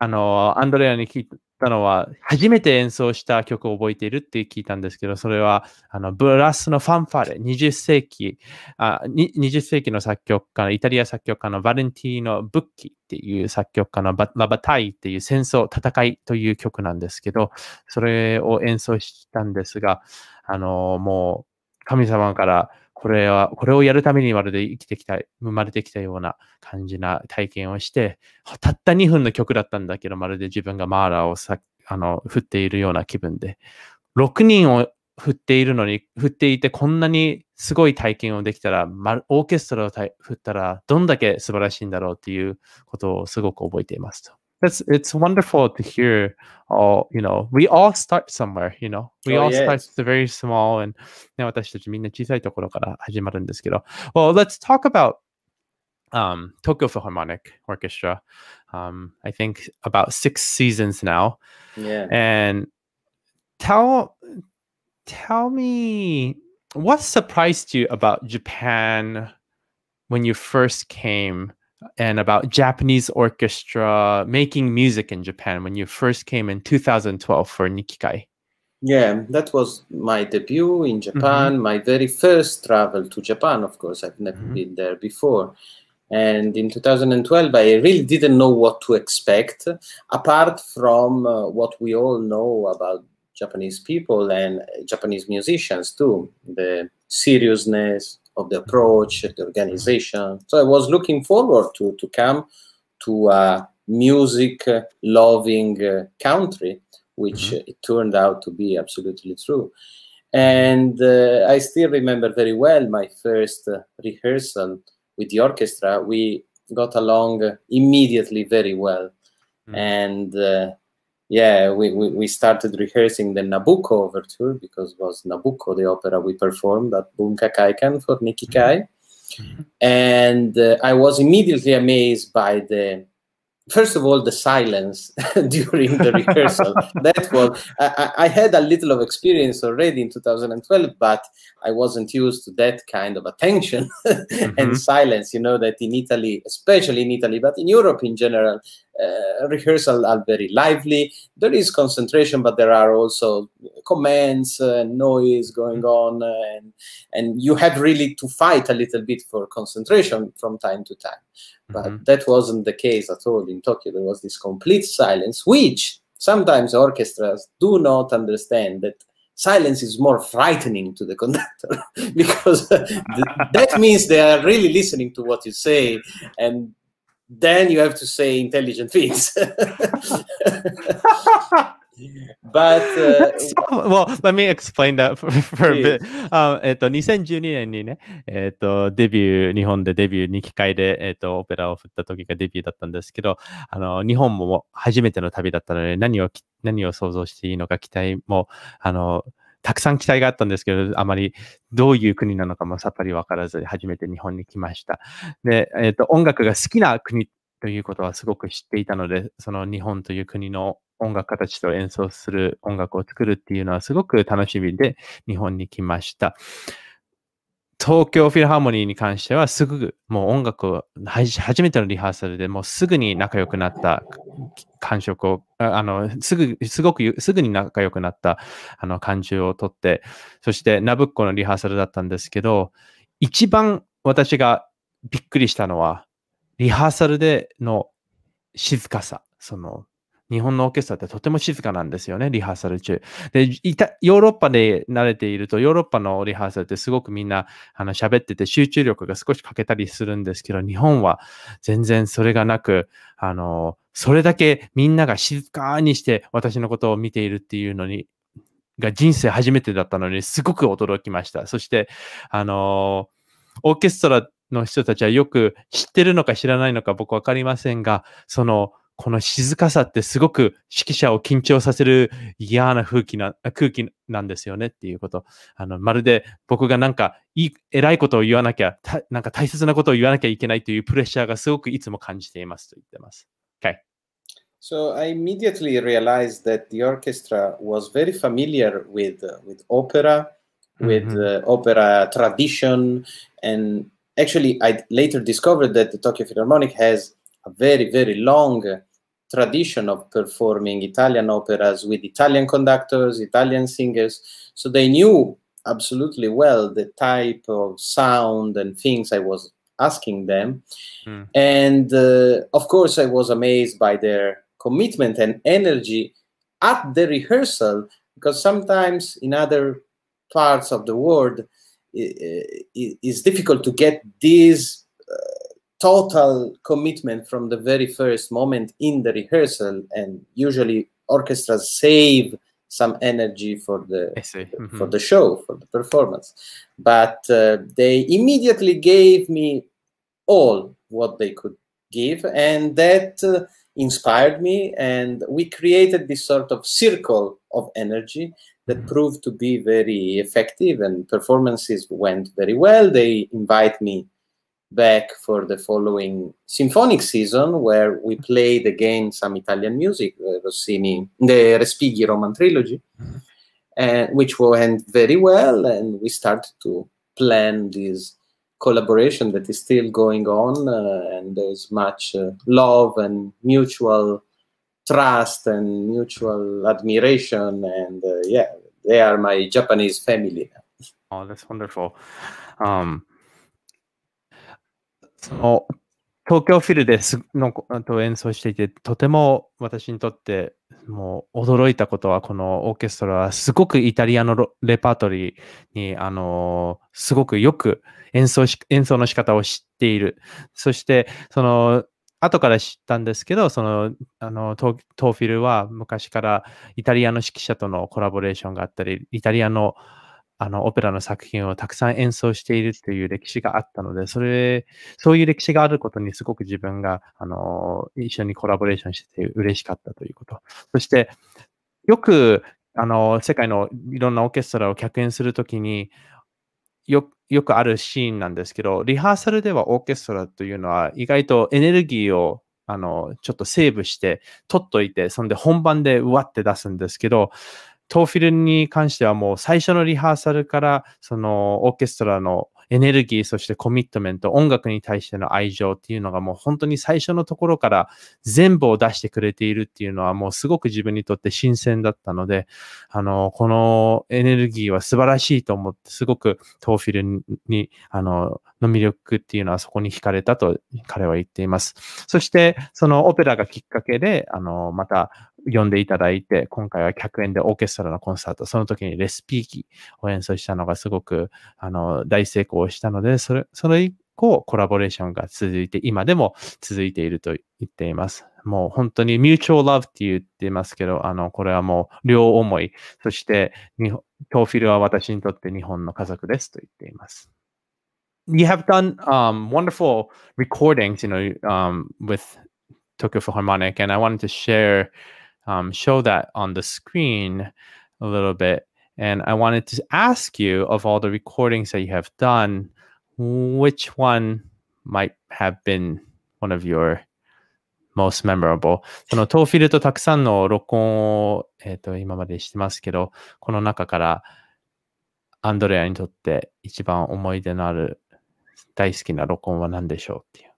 あの、アンドレアに聞いたのは、初めて演奏した曲を覚えているって聞いたんですけど、それは、あの、ブラスのファンファレ、20世紀、あ20世紀の作曲家イタリア作曲家のヴァレンティーノ・ブッキっていう作曲家のバラバタイっていう戦争、戦いという曲なんですけど、それを演奏したんですが、あの、もう、神様から、これは、これをやるためにまるで生きてきた、生まれてきたような感じな体験をして、たった2分の曲だったんだけど、まるで自分がマーラーをさあの振っているような気分で、6人を振っているのに、振っていてこんなにすごい体験をできたら、オーケストラを振ったらどんだけ素晴らしいんだろうっていうことをすごく覚えていますと。It's it's wonderful to hear. All you know, we all start somewhere. You know, we oh, all yes. start a very small, and Well, let let's talk about um, Tokyo Philharmonic Orchestra. Um, I think about six seasons now. Yeah. And tell tell me what surprised you about Japan when you first came and about Japanese orchestra making music in Japan when you first came in 2012 for Nikikai. Yeah, that was my debut in mm-hmm. Japan, mm -hmm. my very first travel to Japan, of course. I've never mm -hmm. been there before. And in 2012, I really didn't know what to expect, apart from uh, what we all know about Japanese people and Japanese musicians, too the seriousness, of the approach, the organization. So I was looking forward to, to come to a music-loving uh, country, which mm -hmm. it turned out to be absolutely true. And uh, I still remember very well my first uh, rehearsal with the orchestra. We got along immediately very well. Mm -hmm. And uh, yeah, we, we, we, started rehearsing the Nabucco overture because it was Nabucco, the opera we performed at Bunka Kaikan for Nikikai. Mm -hmm. And uh, I was immediately amazed by the first of all the silence during the rehearsal that was I, I, had a little of experience already in 2012 but i wasn't used to that kind of attention mm-hmm. and silence you know that in italy especially in italy but in europe in general uh, rehearsal are very lively there is concentration but there are also comments and uh, noise going mm-hmm. on uh, and and you have really to fight a little bit for concentration from time to time but mm -hmm. that wasn't the case at all in Tokyo. There was this complete silence, which sometimes orchestras do not understand that silence is more frightening to the conductor because that means they are really listening to what you say and then you have to say intelligent things But, uh, so, well, let me explain that for, for a bit. あ、uh, えっ、と、2012年にね、えっ、と、デビュー、日本でデビュー2機会で、えっ、と、オペラを振った時がデビューだったんですけど、あの、日本も初めての旅だったので、何を、何を想像していいのか期待も、あの、たくさん期待があったんですけど、あまりどういう国なのかもさっぱりわからず、初めて日本に来ました。で、えっ、と、音楽が好きな国ということはすごく知っていたので、その日本という国の音楽家たちと演奏する音楽を作るっていうのはすごく楽しみで日本に来ました。東京フィルハーモニーに関してはすぐもう音楽を初めてのリハーサルでもうすぐに仲良くなった感触をあのすぐすごくすぐに仲良くなったあの感じをとってそしてナブッコのリハーサルだったんですけど一番私がびっくりしたのはリハーサルでの静かさその日本のオーケストラってとても静かなんですよね、リハーサル中。で、ヨーロッパで慣れていると、ヨーロッパのリハーサルってすごくみんなあの喋ってて集中力が少し欠けたりするんですけど、日本は全然それがなく、あの、それだけみんなが静かにして私のことを見ているっていうのに、が人生初めてだったのに、すごく驚きました。そして、あの、オーケストラの人たちはよく知ってるのか知らないのか僕わかりませんが、その、この静かさってすごく指揮者を緊張させる嫌な空気な、空気なんですよねっていうこと。あの、まるで僕がなんかいい、偉いことを言わなきゃ、なんか大切なことを言わなきゃいけないというプレッシャーがすごくいつも感じていますと言ってます。Okay. So I immediately realized that the orchestra was very familiar with, with opera, with、mm hmm. opera tradition, and actually I later discovered that the Tokyo Philharmonic has a very, very long tradition of performing Italian operas with Italian conductors, Italian singers. So they knew absolutely well the type of sound and things I was asking them. Mm. And uh, of course, I was amazed by their commitment and energy at the rehearsal, because sometimes in other parts of the world, it's difficult to get these total commitment from the very first moment in the rehearsal and usually orchestras save some energy for the mm -hmm. for the show for the performance but uh, they immediately gave me all what they could give and that uh, inspired me and we created this sort of circle of energy that mm-hmm. proved to be very effective and performances went very well they invite me back for the following symphonic season, where we played again some Italian music, uh, Rossini, the Respighi Roman trilogy, mm. Mm-hmm. and, uh, which went very well. And we started to plan this collaboration that is still going on, uh, and there's much uh, love and mutual trust and mutual admiration. And uh, yeah, they are my Japanese family Oh, that's wonderful. Um, その東京フィルですのと演奏していて、とても私にとってもう驚いたことは、このオーケストラはすごくイタリアのレパートリーに、あのすごくよく演奏し演奏の仕方を知っている。そして、その後から知ったんですけど、その、あの、トーフィルは昔からイタリアの指揮者とのコラボレーションがあったり、イタリアのあの、オペラの作品をたくさん演奏しているっていう歴史があったので、それ、そういう歴史があることにすごく自分が、あの、一緒にコラボレーションしてて嬉しかったということ。そして、よく、あの、世界のいろんなオーケストラを客演するときに、よ、よくあるシーンなんですけど、リハーサルではオーケストラというのは意外とエネルギーをあの、ちょっとセーブして、取っといて、そんで本番でうわって出すんですけど、トーフィルに関してはもう最初のリハーサルから、そのオーケストラのエネルギー、そしてコミットメント、音楽に対しての愛情っていうのがもう本当に最初のところから全部を出してくれているっていうのはもうすごく自分にとって新鮮だったので、あの、このエネルギーは素晴らしいと思って、すごくトーフィルに、あの、の魅力っていうのはそこに惹かれたと彼は言っています。そして、そのオペラがきっかけで、あの、また呼んでいただいて、今回は100円でオーケストラのコンサート、その時にレスピーキを演奏したのがすごく、あの、大成功したので、それ、それ以降、コラボレーションが続いて、今でも続いていると言っています。もう本当に mutual love って言ってますけど、あの、これはもう両思い。そして、日本、トーフィルは私にとって日本の家族ですと言っています。You have done、um, wonderful recordings, you know, um, with Tokyo Philharmonic, and I wanted to share um, show that on the screen a little bit. And I wanted to ask you of all the recordings that you have done, which one might have been one of your most memorable? そのトーフィルとたくさんの録音を、えー、と今までしてますけど、この中からアンドレアにとって一番思い出のある大好きな録音は何でしょうっていう。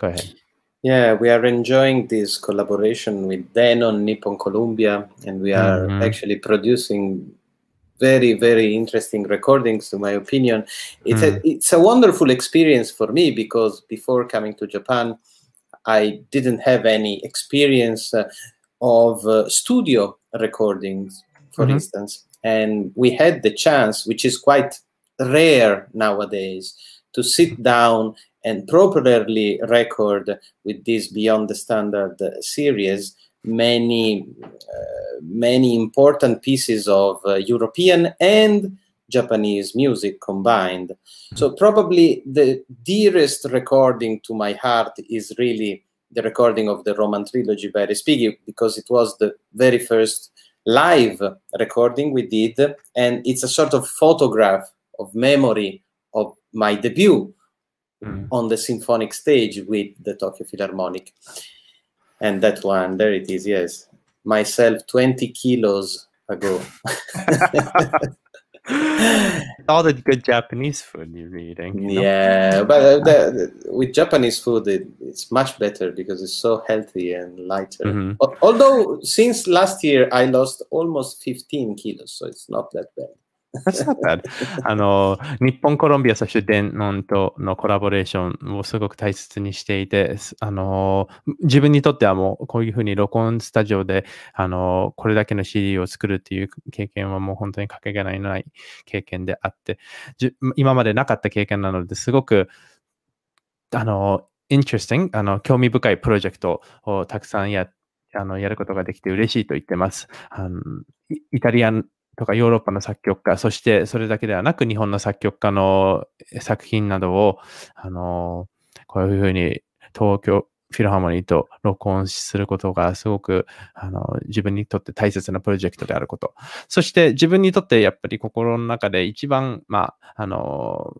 Go ahead. Yeah, we are enjoying this collaboration with Denon Nippon Columbia, and we are mm -hmm. actually producing very very interesting recordings in my opinion it's mm. a it's a wonderful experience for me because before coming to japan i didn't have any experience uh, of uh, studio recordings for mm -hmm. instance and we had the chance which is quite rare nowadays to sit down and properly record with this Beyond the Standard series many, uh, many important pieces of uh, European and Japanese music combined. So probably the dearest recording to my heart is really the recording of the Roman trilogy by Respighi because it was the very first live recording we did and it's a sort of photograph of memory of my debut mm. on the symphonic stage with the Tokyo Philharmonic. And that one, there it is, yes. Myself 20 kilos ago. All the good Japanese food you're eating. You yeah, but uh, the, the, with Japanese food, it, it's much better because it's so healthy and lighter. Mm -hmm. Although, since last year, I lost almost 15 kilos, so it's not that bad. That's not bad. あの、日本コロンビア、そして伝ンとのコラボレーションをすごく大切にしていて、あの、自分にとってはもうこういうふうに録音スタジオで、あの、これだけの CD を作るっていう経験はもう本当にかけがえのない経験であって、今までなかった経験なのですごく、あの、interesting、あの、興味深いプロジェクトをたくさんや、あの、やることができて嬉しいと言ってます。あのイタリアンとかヨーロッパの作曲家、そしてそれだけではなく日本の作曲家の作品などを、あのこういうふうに東京、フィルハーモニーと録音することがすごくあの自分にとって大切なプロジェクトであること。そして自分にとってやっぱり心の中で一番、まあ、あの、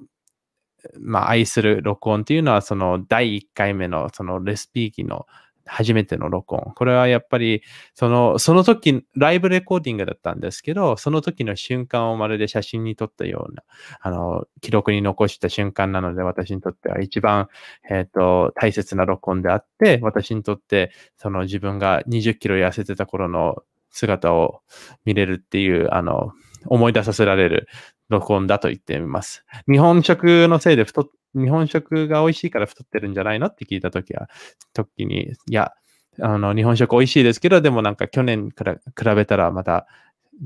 まあ、愛する録音っていうのはその第1回目のそのレスピーキの初めての録音。これはやっぱり、その、その時、ライブレコーディングだったんですけど、その時の瞬間をまるで写真に撮ったような、あの、記録に残した瞬間なので、私にとっては一番、えっ、ー、と、大切な録音であって、私にとって、その自分が20キロ痩せてた頃の姿を見れるっていう、あの、思い出させられる録音だと言っています。日本食のせいで太っ日本食が美味しいから太ってるんじゃないのって聞いたときは、時に、いや、あの、日本食美味しいですけど、でもなんか去年から比べたらまた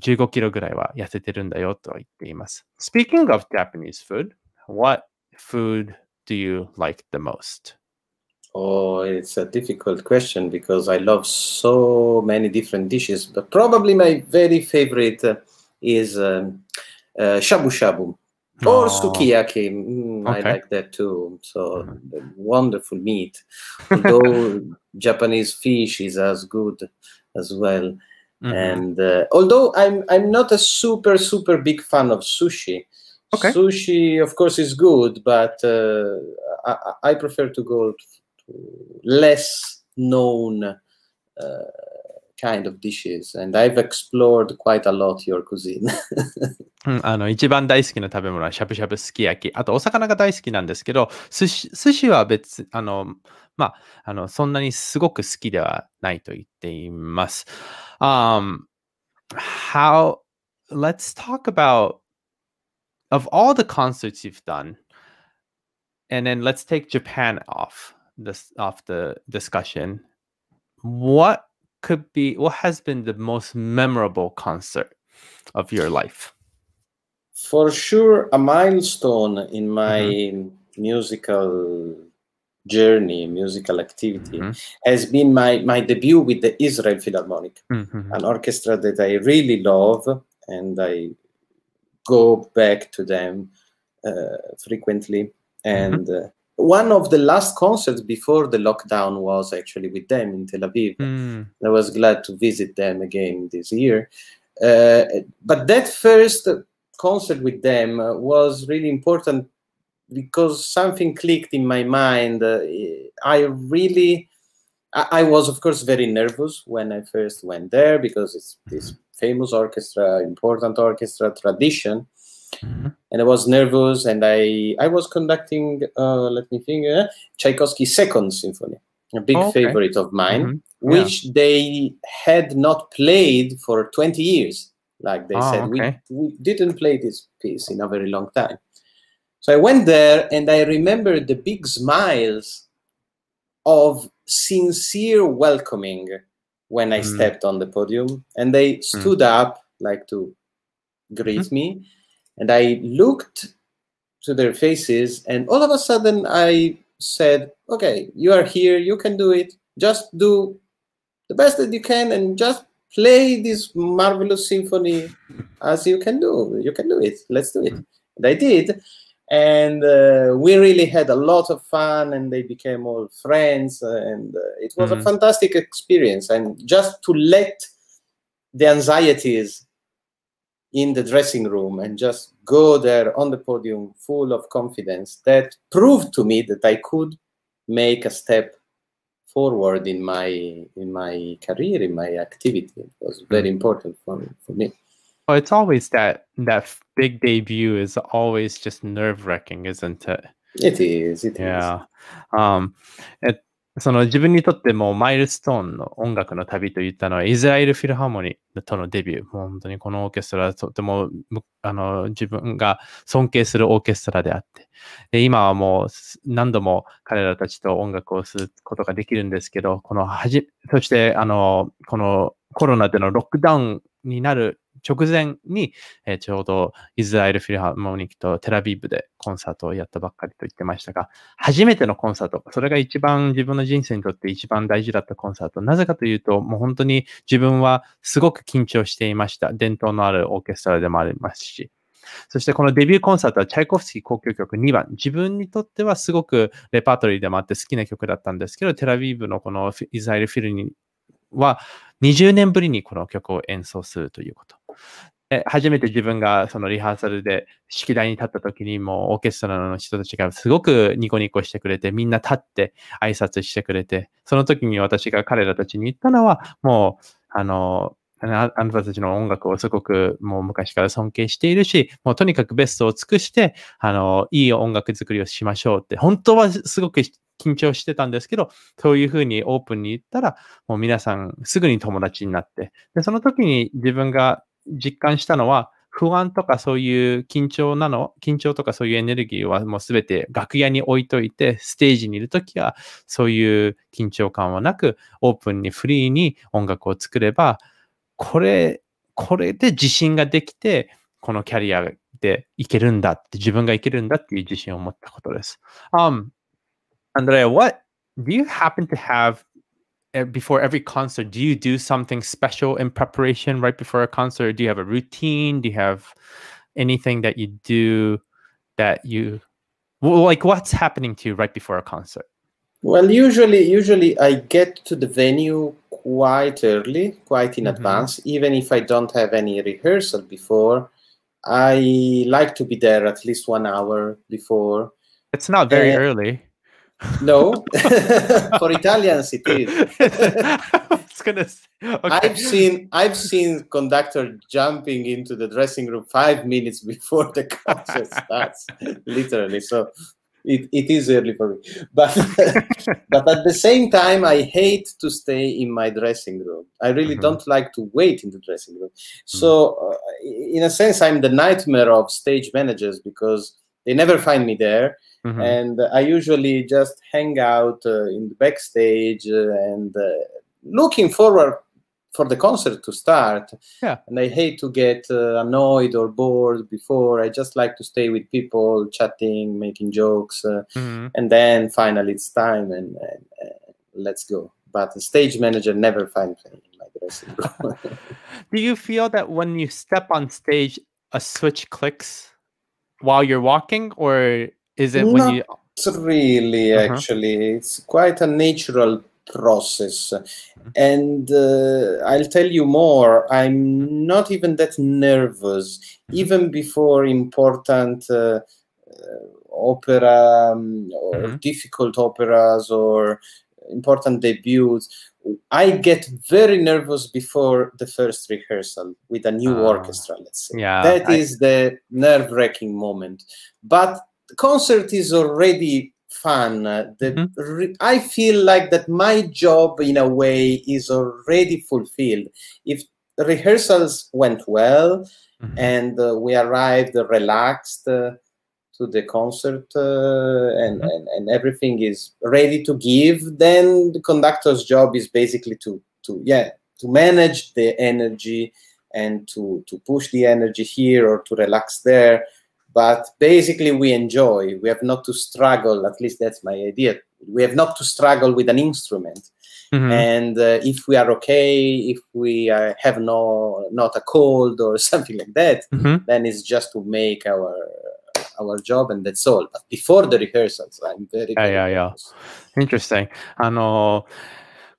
15キロぐらいは痩せてるんだよと言っています。Speaking of Japanese food, what food do you like the most? Oh, it's a difficult question because I love so many different dishes, but probably my very favorite is um, uh, shabu shabu. Or sukiyaki, mm, okay. I like that too. So mm. wonderful meat. Although Japanese fish is as good as well. Mm. And uh, although I'm I'm not a super super big fan of sushi. Okay. Sushi, of course, is good, but uh, I, I, prefer to go to less known uh, kind of dishes. And I've explored quite a lot your cuisine. うん、あの、一番大好きな食べ物はしゃぶしゃぶすき焼き。あと、お魚が大好きなんですけど、寿司、寿司は別、あの、まあ、あの、そんなにすごく好きではないと言っています。Um, how, let's talk about, of all the concerts you've done, and then let's take Japan off this, off the discussion. What could be, what has been the most memorable concert of your life? for sure a milestone in my mm-hmm. musical journey musical activity mm-hmm. has been my my debut with the israel philharmonic mm-hmm. an orchestra that i really love and i go back to them uh, frequently mm-hmm. and uh, one of the last concerts before the lockdown was actually with them in tel aviv mm. i was glad to visit them again this year uh, but that first concert with them uh, was really important because something clicked in my mind. Uh, I really, I, was of course very nervous when I first went there because it's mm-hmm. this famous orchestra, important orchestra tradition. Mm -hmm. And I was nervous, and I I was conducting. Uh, let me think. Uh, Tchaikovsky's Second Symphony, a big oh, okay. favorite of mine, mm -hmm. yeah. which they had not played for twenty years. Like they oh, said, okay. we, we didn't play this piece in a very long time. So I went there and I remember the big smiles of sincere welcoming when I mm. stepped on the podium. And they mm. stood mm. up like to greet mm. me. And I looked to their faces and all of a sudden I said, okay, you are here, you can do it. Just do the best that you can and just play this marvelous symphony as you can do. You can do it. Let's do it. And I did. And uh, we really had a lot of fun, and they became all friends. And uh, it was mm -hmm. a mm-hmm. fantastic experience. And just to let the anxieties in the dressing room and just go there on the podium full of confidence that proved to me that I could make a step forward in my in my career in my activity it was hmm. very important for me, for me well it's always that that big debut is always just nerve-wracking isn't it it is it yeah is. um it その自分にとってもマイルストーンの音楽の旅と言ったのはイスラエルフィルハーモニーとのデビュー。本当にこのオーケストラはとてもあの自分が尊敬するオーケストラであって。で今はもう何度も彼らたちと音楽をすることができるんですけど、このはじ、そしてあの、このコロナでのロックダウンになる直前に、えー、ちょうどイスラエルフィルハーモニックとテラビーブでコンサートをやったばっかりと言ってましたが、初めてのコンサート、それが一番自分の人生にとって一番大事だったコンサート。なぜかというと、もう本当に自分はすごく緊張していました。伝統のあるオーケストラでもありますし。そしてこのデビューコンサートはチャイコフスキー交響曲2番。自分にとってはすごくレパートリーでもあって好きな曲だったんですけど、テラビーブのこのイスラエルフィルには20年ぶりにこの曲を演奏するということ。初めて自分がそのリハーサルで式台に立った時にもオーケストラの人たちがすごくニコニコしてくれてみんな立って挨拶してくれてその時に私が彼らたちに言ったのはもうあのあなたたちの音楽をすごくもう昔から尊敬しているし、もうとにかくベストを尽くして、あの、いい音楽作りをしましょうって、本当はすごく緊張してたんですけど、そういうふうにオープンに言ったら、もう皆さんすぐに友達になって、で、その時に自分が実感したのは、不安とかそういう緊張なの、緊張とかそういうエネルギーはもうすべて楽屋に置いといて、ステージにいるときはそういう緊張感はなく、オープンにフリーに音楽を作れば、これ、これで自信ができて、このキャリアでいけるんだって、自分がいけるんだっていう自信を持ったことです。Um, Andrea, what do you happen to have eh, before every concert? Do you do something special in preparation right before a concert? Do you have a routine? Do you have anything that you do that you like? What's happening to you right before a concert? Well, usually, usually I get to the venue quite early, quite in mm -hmm. advance, even if I don't have any rehearsal before. I like to be there at least one hour before. It's not very uh, early. No, for Italians it is. gonna okay. I've seen I've seen conductor jumping into the dressing room five minutes before the concert starts, literally. So it, it is early for me, but but at the same time I hate to stay in my dressing room. I really mm -hmm. don't like to wait in the dressing room. Mm-hmm. So uh, in a sense, I'm the nightmare of stage managers because they never find me there Mm-hmm. And I usually just hang out uh, in the backstage uh, and uh, looking forward for the concert to start. Yeah. And I hate to get uh, annoyed or bored before. I just like to stay with people, chatting, making jokes, uh, mm-hmm. and then finally it's time and, and uh, let's go. But the stage manager never finds me in my dressing room. Do you feel that when you step on stage, a switch clicks while you're walking, or is it when Not you? really. Uh-huh. Actually, it's quite a natural process. And uh, I'll tell you more, I'm not even that nervous. Mm-hmm. Even before important uh, uh, opera um, or mm-hmm. difficult operas or important debuts, I get very nervous before the first rehearsal with a new uh, orchestra, let's say. Yeah, that I... is the nerve wracking moment. But concert is already fun. The, mm-hmm. I feel like that my job, in a way, is already fulfilled. If rehearsals went well mm-hmm. and uh, we arrived relaxed uh, to the concert uh, and, mm-hmm. and, and everything is ready to give, then the conductor's job is basically to to yeah to manage the energy and to to push the energy here or to relax there but basically, we enjoy. We have not to struggle. At least that's my idea. We have not to struggle with an instrument. Mm -hmm. And uh, if we are okay, if we uh, have no not a cold or something like that, mm -hmm. then it's just to make our our job and that's all. But before the rehearsals, I'm very, very yeah, yeah, yeah. Interesting. あの、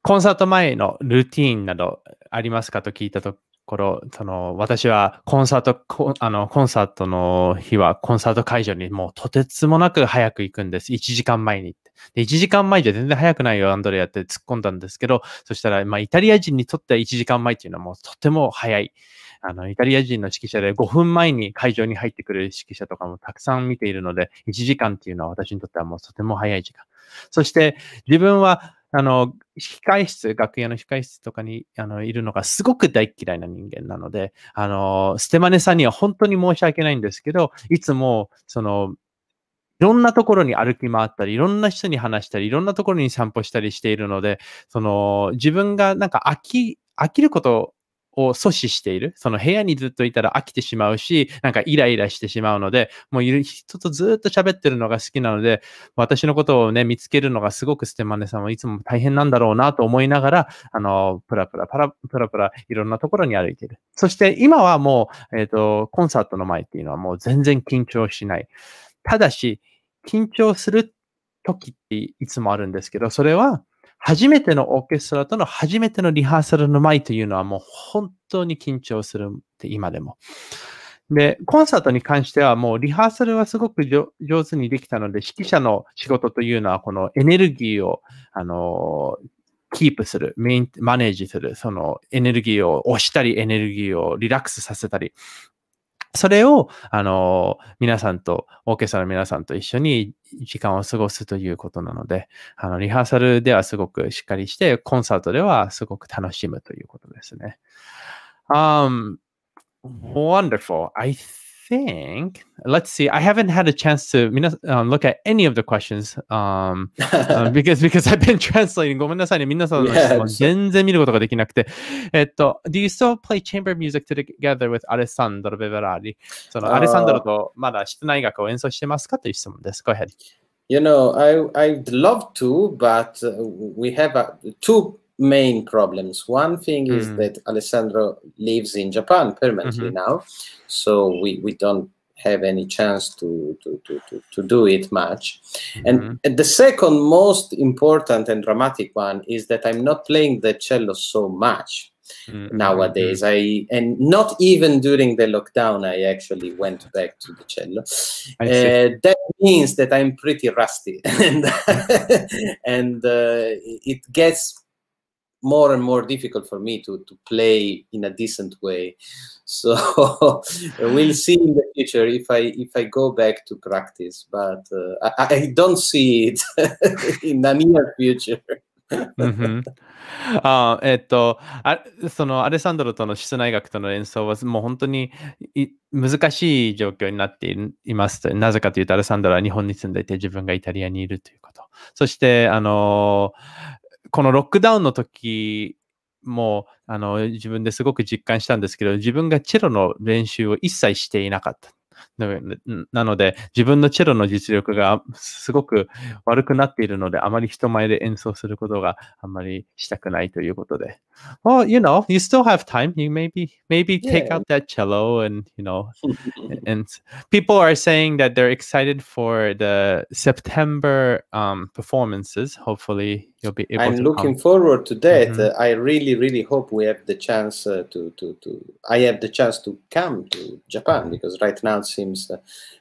コンサート前のルーティーンなどありますかと聞いたと頃、その私はコンサートコ、あの、コンサートの日はコンサート会場にもうとてつもなく早く行くんです。1時間前に行って。で、1時間前じゃ全然早くないよ、アンドレアって突っ込んだんですけど、そしたら、まあ、イタリア人にとっては1時間前っていうのはもうとても早い。あの、イタリア人の指揮者で5分前に会場に入ってくる指揮者とかもたくさん見ているので、1時間っていうのは私にとってはもうとても早い時間。そして、自分は、あの、控室、楽屋の控室とかにあのいるのがすごく大嫌いな人間なので、あの、ステマネさんには本当に申し訳ないんですけど、いつも、その、いろんなところに歩き回ったり、いろんな人に話したり、いろんなところに散歩したりしているので、その、自分がなんか飽き、飽きることを阻止している。その部屋にずっといたら飽きてしまうし、なんかイライラしてしまうので、もういる人とずっと喋ってるのが好きなので、私のことをね、見つけるのがすごくステマネさんはいつも大変なんだろうなと思いながら、あの、プラプラ、パラ、プラプラ、いろんなところに歩いている。そして今はもう、えっ、ー、と、コンサートの前っていうのはもう全然緊張しない。ただし、緊張する時っていつもあるんですけど、それは、初めてのオーケストラとの初めてのリハーサルの前というのはもう本当に緊張するって今でも。で、コンサートに関してはもうリハーサルはすごく上手にできたので、指揮者の仕事というのはこのエネルギーを、あのキープする、メイン、マネージする、そのエネルギーを押したり、エネルギーをリラックスさせたり、それを、あの、皆さんと、オーケストラの皆さんと一緒に時間を過ごすということなので、あの、リハーサルではすごくしっかりして、コンサートではすごく楽しむということですね。Um, wonderful. I think let's see i haven't had a chance to um, look at any of the questions um, uh, because because i've been translating ごめんなさいね皆さんの質問全然見ることができなくてえっと do you still play chamber music together with Alessandro Beverari その Alessandro とまだ室内楽を演奏してますかという質問です go ahead You know, I, I'd love to, but uh, we have a, uh, two main problems. One thing mm. is mm-hmm. that Alessandro lives in Japan permanently mm -hmm. now, so we, we don't have any chance to, to, to, to, to do it much. Mm -hmm. and, mm-hmm. and the second most important and dramatic one is that I'm not playing the cello so much. Mm -hmm. nowadays mm-hmm. i and not even during the lockdown i actually went back to the cello uh, that means that i'm pretty rusty and and uh, it gets more and more difficult for me to, to play in a decent way. So we'll see in the future if I if I go back to practice, but uh, I, I, don't see it in the near future. あえっとあそのアレサンドロとの室内楽との演奏はもう本当に難しい状況になっていますなぜかというとアレサンドロは日本に住んでいて自分がイタリアにいるということそしてあの mm-hmm. ah, このロックダウンの時もあの自分ですごく実感したんですけど、自分がチェロの練習を一切していなかった。なので、自分のチェロの実力がすごく悪くなっているので、あまり人前で演奏することがあまりしたくないということで。Well, you know, you still have time. You maybe, maybe take out that cello and, you know, and people are saying that they're excited for the September um, performances. Hopefully, you'll be I'm looking forward to that. Mm -hmm. uh, I really, really hope we have the chance uh, to, to, to, I have the chance to come to Japan mm -hmm. because right now it seems uh,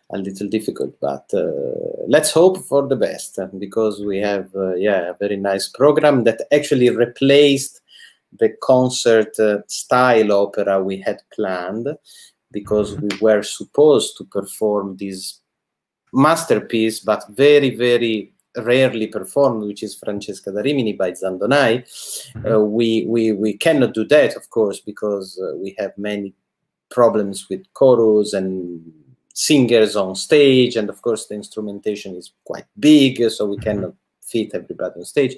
a little difficult, but uh, let's hope for the best uh, because we mm-hmm. have, yeah, a very nice program that actually replaced the concert style opera we had planned because mm -hmm. we were supposed to perform this masterpiece, but very, very rarely performed, which is Francesca da Rimini by Zandonai. Mm-hmm. Uh, we, we, we cannot do that, of course, because uh, we have many problems with chorus and singers on stage. And of course, the instrumentation is quite big, so we mm-hmm. cannot fit everybody on stage.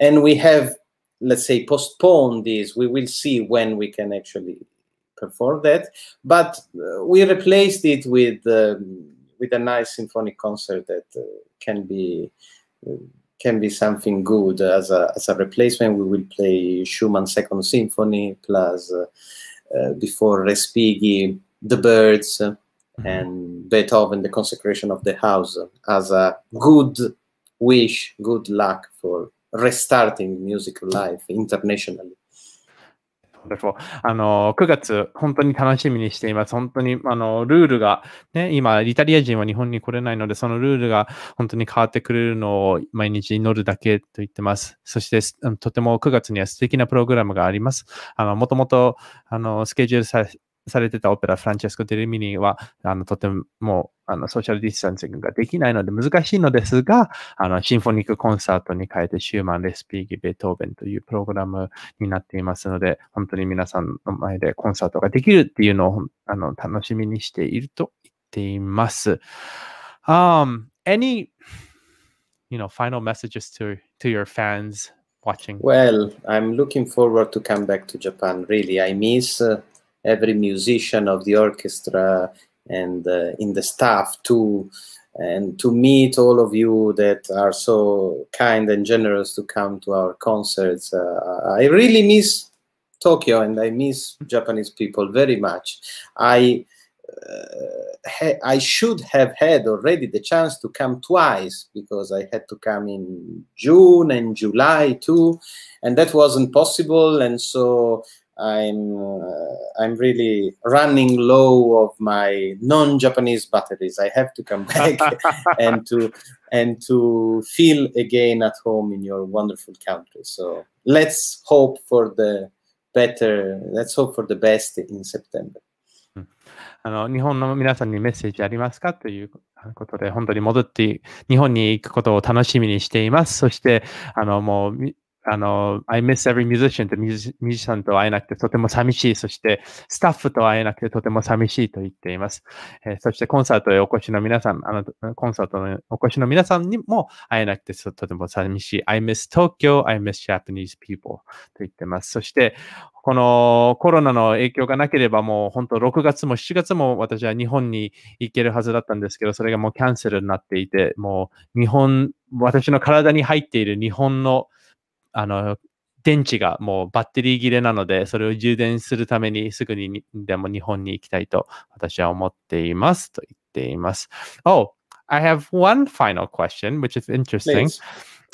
And we have, let's say, postponed this. We will see when we can actually perform that. But uh, we replaced it with. Um, with a nice symphonic concert that uh, can be uh, can be something good as a as a replacement. We will play Schumann Second Symphony plus uh, uh, before Respighi, The Birds, mm -hmm. and Beethoven, The Consecration of the House as a good wish, good luck for restarting musical life internationally. 私も。あの、9月、本当に楽しみにしています。本当に、あの、ルールが、ね、今、イタリア人は日本に来れないので、そのルールが本当に変わってくれるのを毎日祈るだけと言ってます。そして、とても9月には素敵なプログラムがあります。あの、もともと、あの、スケジュールさされてたオペラ、フランチェスコ・デルミニは、あの、とても、あの、ソーシャルディスタンシングができないので難しいのですが、あの、シンフォニックコンサートに変えて、シューマン、レスピーギ、ベートーベンというプログラムになっていますので、本当に皆さんの前でコンサートができるっていうのを、あの、楽しみにしていると言っています。Um, any, you know, final messages to, to your fans watching? Well, I'm looking forward to come back to Japan, really. I miss... Uh... every musician of the orchestra and uh, in the staff too and to meet all of you that are so kind and generous to come to our concerts. Uh, I really miss Tokyo and I miss Japanese people very much. I uh, I should have had already the chance to come twice because I had to come in June and July too, and that wasn't possible. And so I'm uh, I'm really running low of my non-Japanese batteries. I have to come back and to and to feel again at home in your wonderful country. So let's hope for the better. Let's hope for the best in September. Hmm. あの日本の皆さんにメッセージありますかということで、本当に戻って日本に行くことを楽しみにしています。そして、あのもうあの、I miss every musician ってミュージシャンと会えなくてとても寂しい。そして、スタッフと会えなくてとても寂しいと言っています。えー、そして、コンサートへお越しの皆さん、あの、コンサートのお越しの皆さんにも会えなくてとても寂しい。I miss Tokyo, I miss Japanese people と言ってます。そして、このコロナの影響がなければもう本当6月も7月も私は日本に行けるはずだったんですけど、それがもうキャンセルになっていて、もう日本、私の体に入っている日本のあの、電池がもうバッテリー切れなので、それを充電するためにすぐにでも日本に行きたいと私は思っていますと言っています。Oh, I have one final question, which is interesting.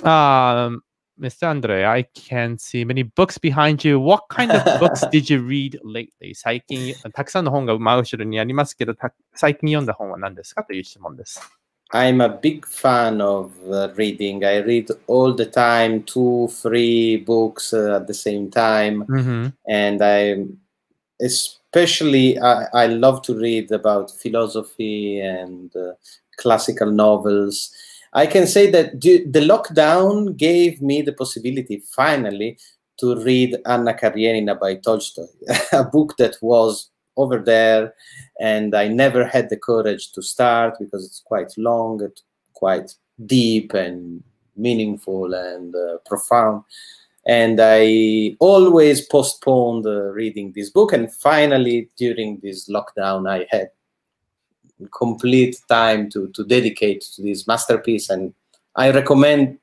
m r Andre, I can see many books behind you. What kind of books did you read lately? 最近、たくさんの本が真後ろにありますけど、最近読んだ本は何ですかという質問です。I'm a big fan of uh, reading. I read all the time, two, three books uh, at the same time, mm-hmm. and I especially I, I, love to read about philosophy and uh, classical novels. I can say that the lockdown gave me the possibility, finally, to read Anna Karenina by Tolstoy, a book that was over there. And I never had the courage to start because it's quite long, it's quite deep and meaningful and uh, profound. And I always postponed uh, reading this book. And finally, during this lockdown, I had complete time to, to dedicate to this masterpiece. And I recommend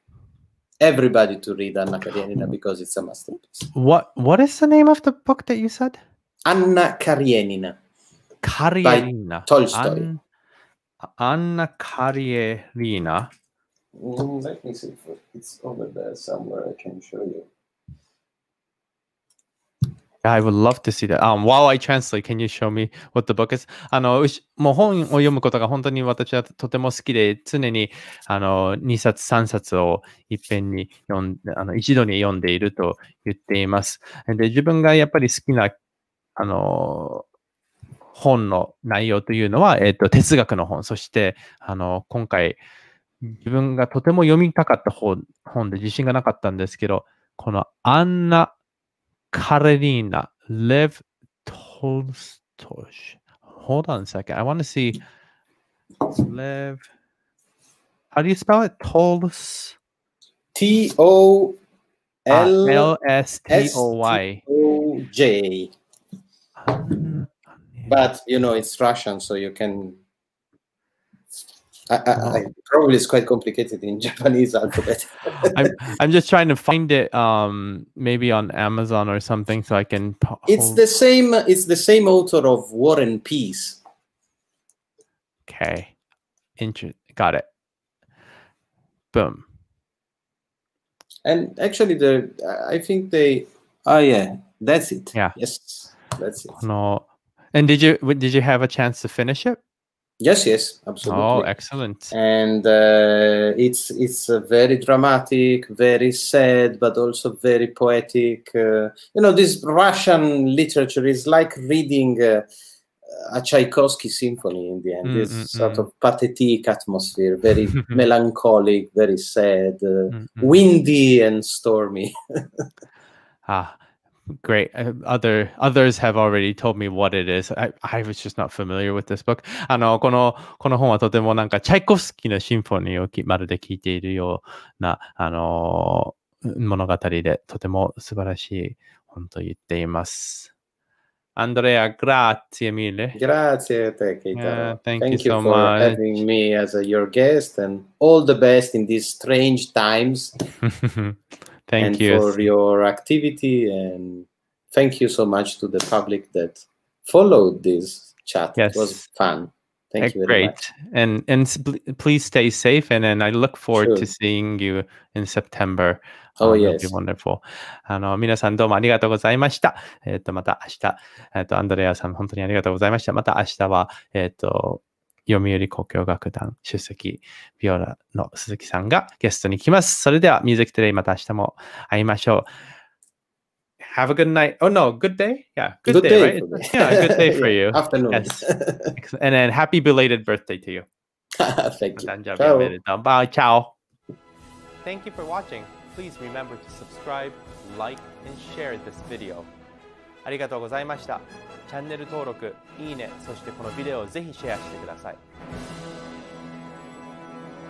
everybody to read Anna Karenina because it's a masterpiece. What What is the name of the book that you said? Anna Karenina. Karenina. Tolstoy. An Anna Karenina. Mm, let me see if it's over there somewhere. I can show you. I would love to see that. Um, while I translate, can you show me what the book is? あの、もう本を読むことが本当に私はとても好きで、常にあの2冊、3冊をいっぺんに読んで、あの一度に読んでいると言っています。で、自分がやっぱり好きなあの、本の内容というのは、えっ、ー、と、哲学の本、そして、あの、今回、自分がとても読みたかった本本で自信がなかったんですけど、このアンナ・カレリーナ、レヴ・トルストシ。Hold on a second. I want to see レ e v How do you spell it? Tols. T O L S T O Y. O J. but you know it's Russian, so you can. I, I, I oh. probably it's quite complicated in Japanese alphabet. I'm, I'm just trying to find it, um, maybe on Amazon or something, so I can. It's the same. It's the same author of War and Peace. Okay, Inter- got it. Boom. And actually, the I think they. Oh yeah, that's it. Yeah. Yes. No. And did you did you have a chance to finish it? Yes, yes, absolutely. Oh, excellent! And uh, it's it's very dramatic, very sad, but also very poetic. Uh, you know, this Russian literature is like reading uh, a Tchaikovsky symphony. In the end, mm, this mm, sort mm. of pathetic atmosphere, very melancholic, very sad, uh, mm, windy and stormy. ah, great. Other others have already told me what it is. I, I was just not familiar with this book. あの、この、この本はとてもなんか、チャイコフスキーのシンフォニーをきまるで聞いているような、あの物語で、とても素晴らしい本と言っています。アンドレア a grazie mille. Grazie a te, k e i t h a n k thank, you, you so for much. having me as a, your guest and all the best in these strange times. Thank and you. for your activity. And thank you so much to the public that followed this chat. Yes. It was fun. Thank eh, you Great. Much. And, and please stay safe. And, and I look forward sure. to seeing you in September. Oh, oh yes. Wonderful. あの、皆さんどうもありがとうございました。えっ、ー、と、また明日、えっ、ー、と、アンドレアさん本当にありがとうございました。また明日は、えっ、ー、と、読売交響楽団出席、ビオラの鈴木さんがゲストに来ます。それでは、ミュージックトレイまた明日も会いましょう。Have a good night. Oh no, good day? Yeah, good, good day, day, right? Yeah, good day for you. Afternoon. Yes. And then happy belated birthday to you. Thank you. Ciao. Bye, ciao. Thank you for watching. Please remember to subscribe, like, and share this video. ありがとうございましたチャンネル登録いいねそしてこのビデオをぜひシェアしてください